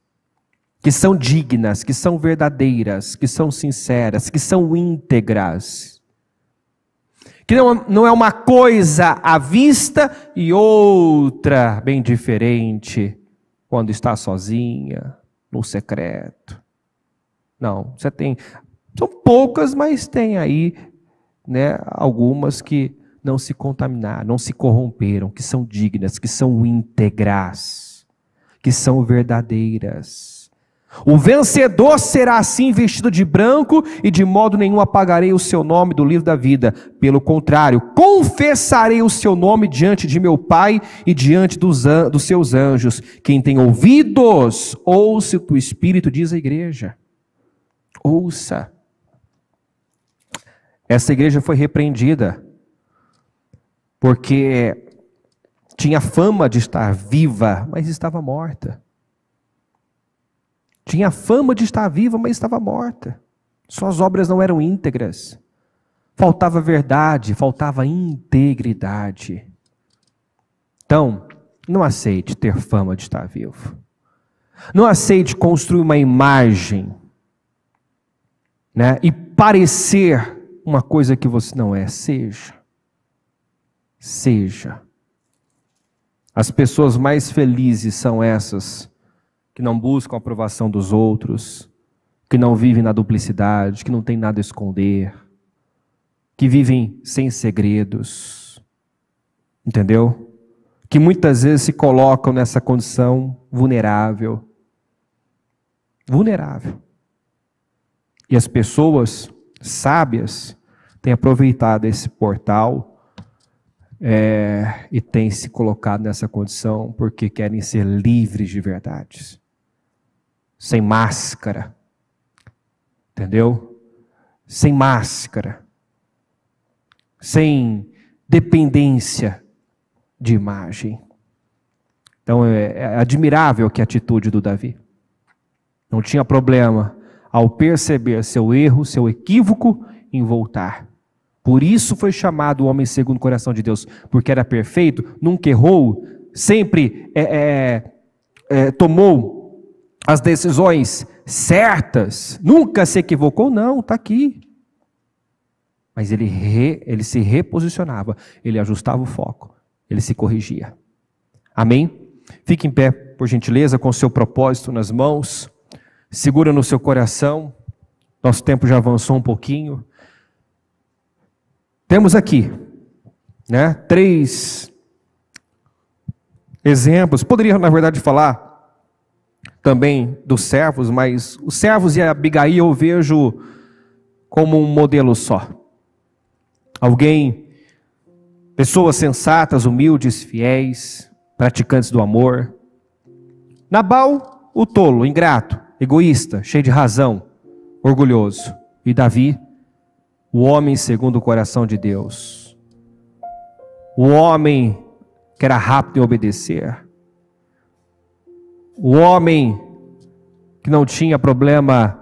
que são dignas, que são verdadeiras, que são sinceras, que são íntegras que não, não é uma coisa à vista e outra bem diferente quando está sozinha, no secreto. Não, você tem. São poucas, mas tem aí né, algumas que não se contaminaram, não se corromperam, que são dignas, que são íntegras, que são verdadeiras. O vencedor será assim vestido de branco, e de modo nenhum apagarei o seu nome do livro da vida. Pelo contrário, confessarei o seu nome diante de meu Pai e diante dos, an dos seus anjos. Quem tem ouvidos, ouça o que o Espírito diz à igreja. Ouça. Essa igreja foi repreendida, porque tinha fama de estar viva, mas estava morta. Tinha fama de estar viva, mas estava morta. Suas obras não eram íntegras. Faltava verdade, faltava integridade. Então, não aceite ter fama de estar vivo. Não aceite construir uma imagem né, e parecer uma coisa que você não é. Seja. Seja. As pessoas mais felizes são essas que não buscam a aprovação dos outros, que não vivem na duplicidade, que não têm nada a esconder, que vivem sem segredos. Entendeu? Que muitas vezes se colocam nessa condição vulnerável. Vulnerável. E as pessoas sábias têm aproveitado esse portal é, e têm se colocado nessa condição porque querem ser livres de verdades sem máscara. Entendeu? Sem máscara. Sem dependência de imagem. Então é, é admirável que atitude do Davi. Não tinha problema ao perceber seu erro, seu equívoco em voltar. Por isso foi chamado o homem segundo o coração de Deus, porque era perfeito, nunca errou, sempre é, é, é, tomou as decisões certas, nunca se equivocou, não, está aqui. Mas ele, re, ele se reposicionava, ele ajustava o foco, ele se corrigia. Amém? Fique em pé, por gentileza, com o seu propósito nas mãos, segura no seu coração. Nosso tempo já avançou um pouquinho. Temos aqui, né, três exemplos. Poderia, na verdade, falar também dos servos, mas os servos e a Abigail eu vejo como um modelo só. Alguém, pessoas sensatas, humildes, fiéis, praticantes do amor. Nabal, o tolo, ingrato, egoísta, cheio de razão, orgulhoso. E Davi, o homem segundo o coração de Deus. O homem que era rápido em obedecer. O homem que não tinha problema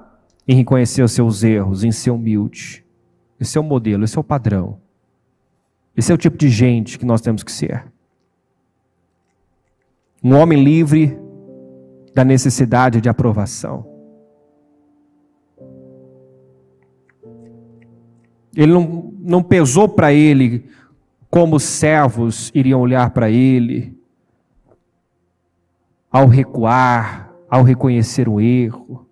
em reconhecer os seus erros, em ser humilde. Esse é o modelo, esse é o padrão. Esse é o tipo de gente que nós temos que ser. Um homem livre da necessidade de aprovação. Ele não, não pesou para ele como os servos iriam olhar para ele, ao recuar, ao reconhecer o erro.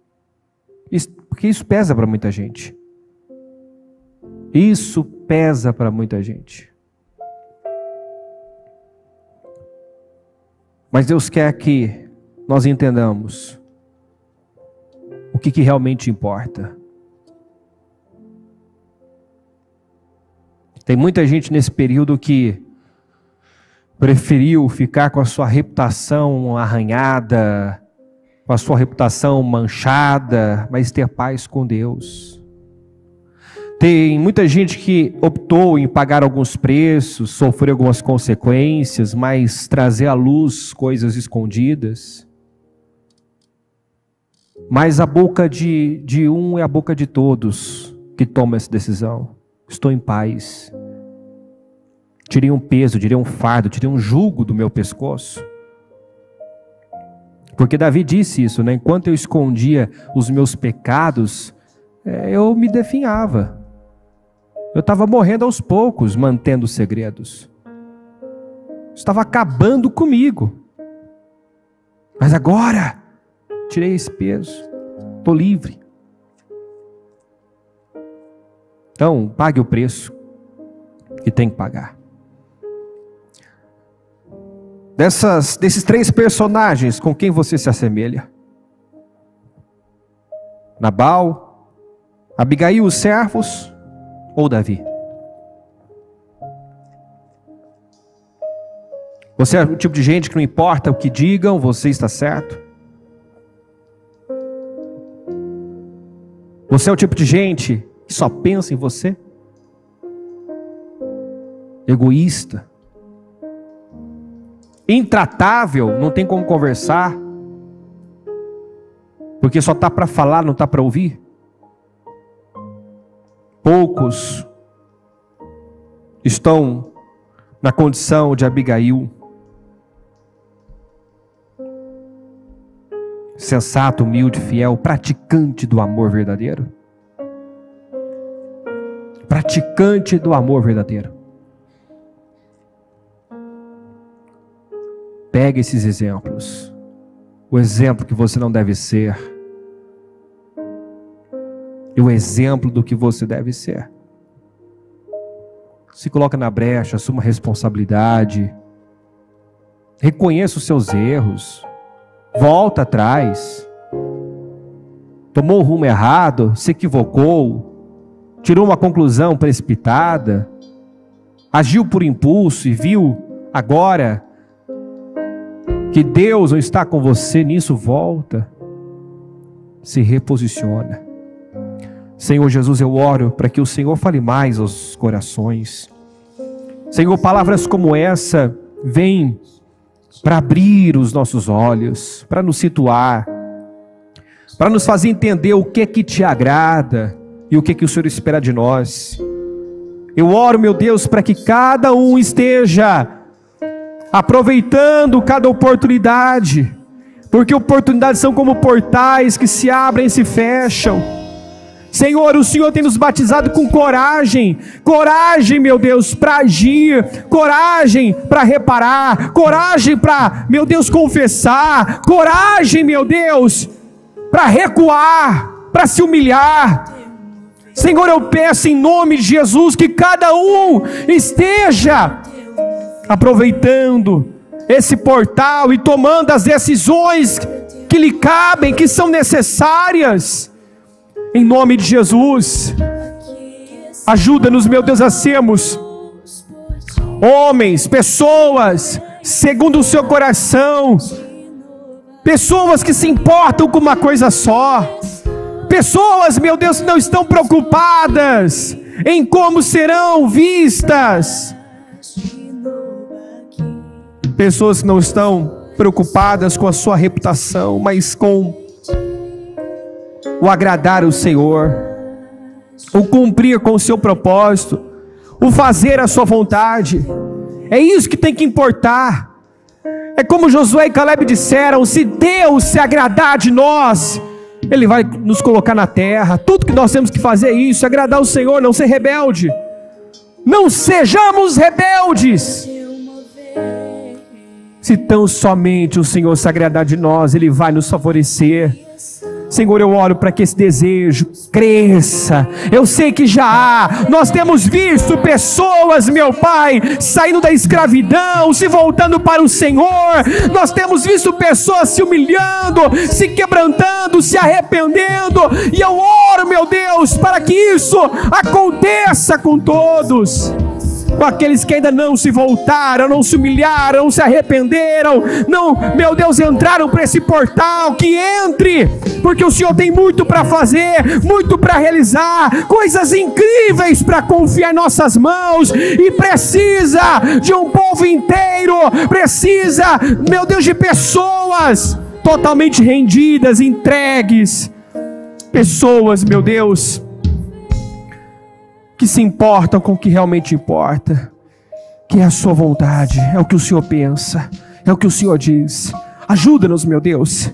Isso, porque isso pesa para muita gente. Isso pesa para muita gente. Mas Deus quer que nós entendamos o que, que realmente importa. Tem muita gente nesse período que preferiu ficar com a sua reputação arranhada, com a sua reputação manchada, mas ter paz com Deus. Tem muita gente que optou em pagar alguns preços, sofrer algumas consequências, mas trazer à luz coisas escondidas. Mas a boca de, de um é a boca de todos que toma essa decisão. Estou em paz, tirei um peso, tirei um fardo, tirei um jugo do meu pescoço. Porque Davi disse isso, né? Enquanto eu escondia os meus pecados, é, eu me definhava. Eu estava morrendo aos poucos, mantendo segredos. Estava acabando comigo. Mas agora, tirei esse peso, estou livre. Então, pague o preço que tem que pagar. Dessas, desses três personagens, com quem você se assemelha? Nabal, Abigail, os servos ou Davi? Você é o tipo de gente que não importa o que digam, você está certo? Você é o tipo de gente que só pensa em você? Egoísta? intratável, não tem como conversar, porque só tá para falar, não tá para ouvir. Poucos estão na condição de Abigail. Sensato, humilde, fiel, praticante do amor verdadeiro. Praticante do amor verdadeiro. Pega esses exemplos. O exemplo que você não deve ser. E o exemplo do que você deve ser. Se coloca na brecha, assuma responsabilidade. Reconheça os seus erros. Volta atrás. Tomou o rumo errado, se equivocou, tirou uma conclusão precipitada, agiu por impulso e viu agora que Deus não está com você nisso, volta, se reposiciona. Senhor Jesus, eu oro para que o Senhor fale mais aos corações. Senhor, palavras como essa vêm para abrir os nossos olhos, para nos situar, para nos fazer entender o que é que te agrada e o que é que o Senhor espera de nós. Eu oro, meu Deus, para que cada um esteja aproveitando cada oportunidade, porque oportunidades são como portais que se abrem e se fecham. Senhor, o Senhor tem nos batizado com coragem, coragem, meu Deus, para agir, coragem para reparar, coragem para, meu Deus, confessar, coragem, meu Deus, para recuar, para se humilhar. Senhor, eu peço em nome de Jesus que cada um esteja aproveitando esse portal e tomando as decisões que lhe cabem, que são necessárias, em nome de Jesus. Ajuda-nos, meu Deus, a sermos homens, pessoas, segundo o seu coração, pessoas que se importam com uma coisa só, pessoas, meu Deus, que não estão preocupadas em como serão vistas Pessoas que não estão preocupadas com a sua reputação, mas com o agradar o Senhor, o cumprir com o seu propósito, o fazer a sua vontade. É isso que tem que importar. É como Josué e Caleb disseram: se Deus se agradar de nós, Ele vai nos colocar na terra. Tudo que nós temos que fazer é isso: é agradar o Senhor, não ser rebelde. Não sejamos rebeldes. Se tão somente o Senhor se agradar de nós, Ele vai nos favorecer. Senhor, eu oro para que esse desejo cresça. Eu sei que já há. Nós temos visto pessoas, meu Pai, saindo da escravidão, se voltando para o Senhor. Nós temos visto pessoas se humilhando, se quebrantando, se arrependendo. E eu oro, meu Deus, para que isso aconteça com todos com aqueles que ainda não se voltaram, não se humilharam, não se arrependeram, não, meu Deus, entraram para esse portal, que entre, porque o Senhor tem muito para fazer, muito para realizar, coisas incríveis para confiar em nossas mãos, e precisa de um povo inteiro, precisa, meu Deus, de pessoas totalmente rendidas, entregues, pessoas, meu Deus que se importam com o que realmente importa, que é a Sua vontade, é o que o Senhor pensa, é o que o Senhor diz. Ajuda-nos, meu Deus,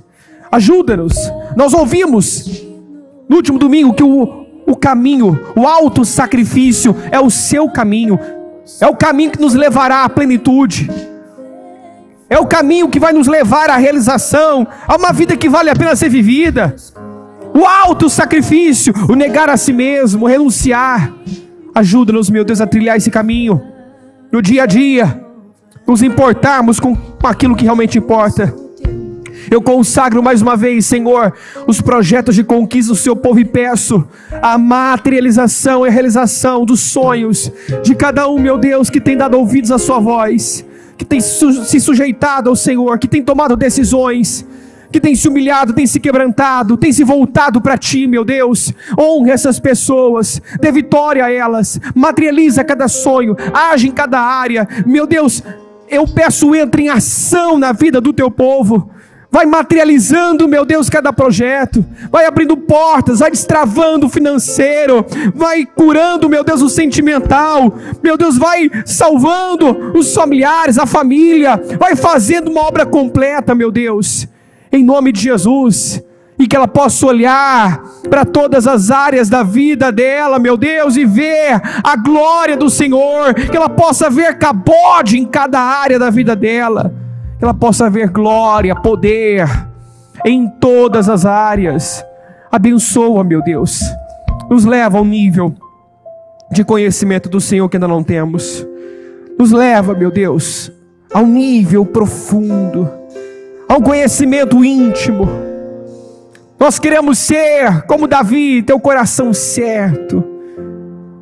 ajuda-nos. Nós ouvimos no último domingo que o, o caminho, o alto sacrifício é o seu caminho, é o caminho que nos levará à plenitude. É o caminho que vai nos levar à realização, a uma vida que vale a pena ser vivida o alto sacrifício, o negar a si mesmo, o renunciar. Ajuda-nos, meu Deus, a trilhar esse caminho no dia a dia, nos importarmos com aquilo que realmente importa. Eu consagro mais uma vez, Senhor, os projetos de conquista do seu povo e peço a materialização e a realização dos sonhos de cada um, meu Deus, que tem dado ouvidos à sua voz, que tem se sujeitado ao Senhor, que tem tomado decisões que tem se humilhado, tem se quebrantado, tem se voltado para ti, meu Deus. Honra essas pessoas, dê vitória a elas, materializa cada sonho, age em cada área. Meu Deus, eu peço, entre em ação na vida do teu povo. Vai materializando, meu Deus, cada projeto. Vai abrindo portas, vai destravando o financeiro. Vai curando, meu Deus, o sentimental. Meu Deus, vai salvando os familiares, a família. Vai fazendo uma obra completa, meu Deus em nome de Jesus, e que ela possa olhar para todas as áreas da vida dela, meu Deus, e ver a glória do Senhor, que ela possa ver cabode em cada área da vida dela, que ela possa ver glória, poder em todas as áreas. Abençoa, meu Deus, nos leva ao nível de conhecimento do Senhor que ainda não temos, nos leva, meu Deus, ao nível profundo a um conhecimento íntimo. Nós queremos ser como Davi, ter o coração certo,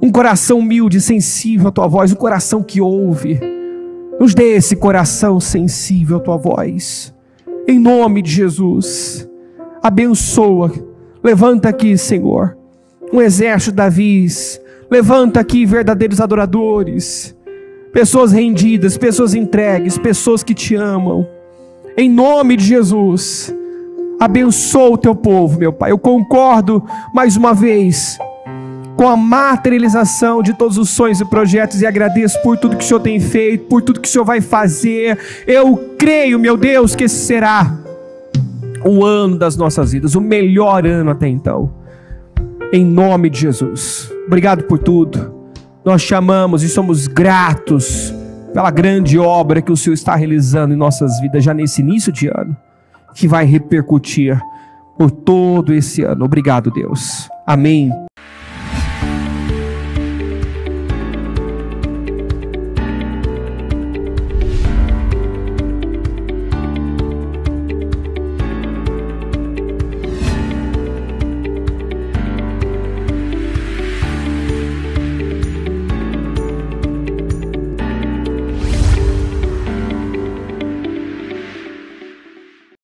um coração humilde, sensível à tua voz, um coração que ouve. Nos dê esse coração sensível à tua voz, em nome de Jesus. Abençoa, levanta aqui, Senhor, um exército de Davi, levanta aqui verdadeiros adoradores, pessoas rendidas, pessoas entregues, pessoas que te amam em nome de Jesus, abençoa o teu povo, meu Pai. Eu concordo mais uma vez com a materialização de todos os sonhos e projetos e agradeço por tudo que o Senhor tem feito, por tudo que o Senhor vai fazer. Eu creio, meu Deus, que esse será o ano das nossas vidas, o melhor ano até então. Em nome de Jesus. Obrigado por tudo. Nós chamamos e somos gratos pela grande obra que o Senhor está realizando em nossas vidas já nesse início de ano, que vai repercutir por todo esse ano. Obrigado, Deus. Amém.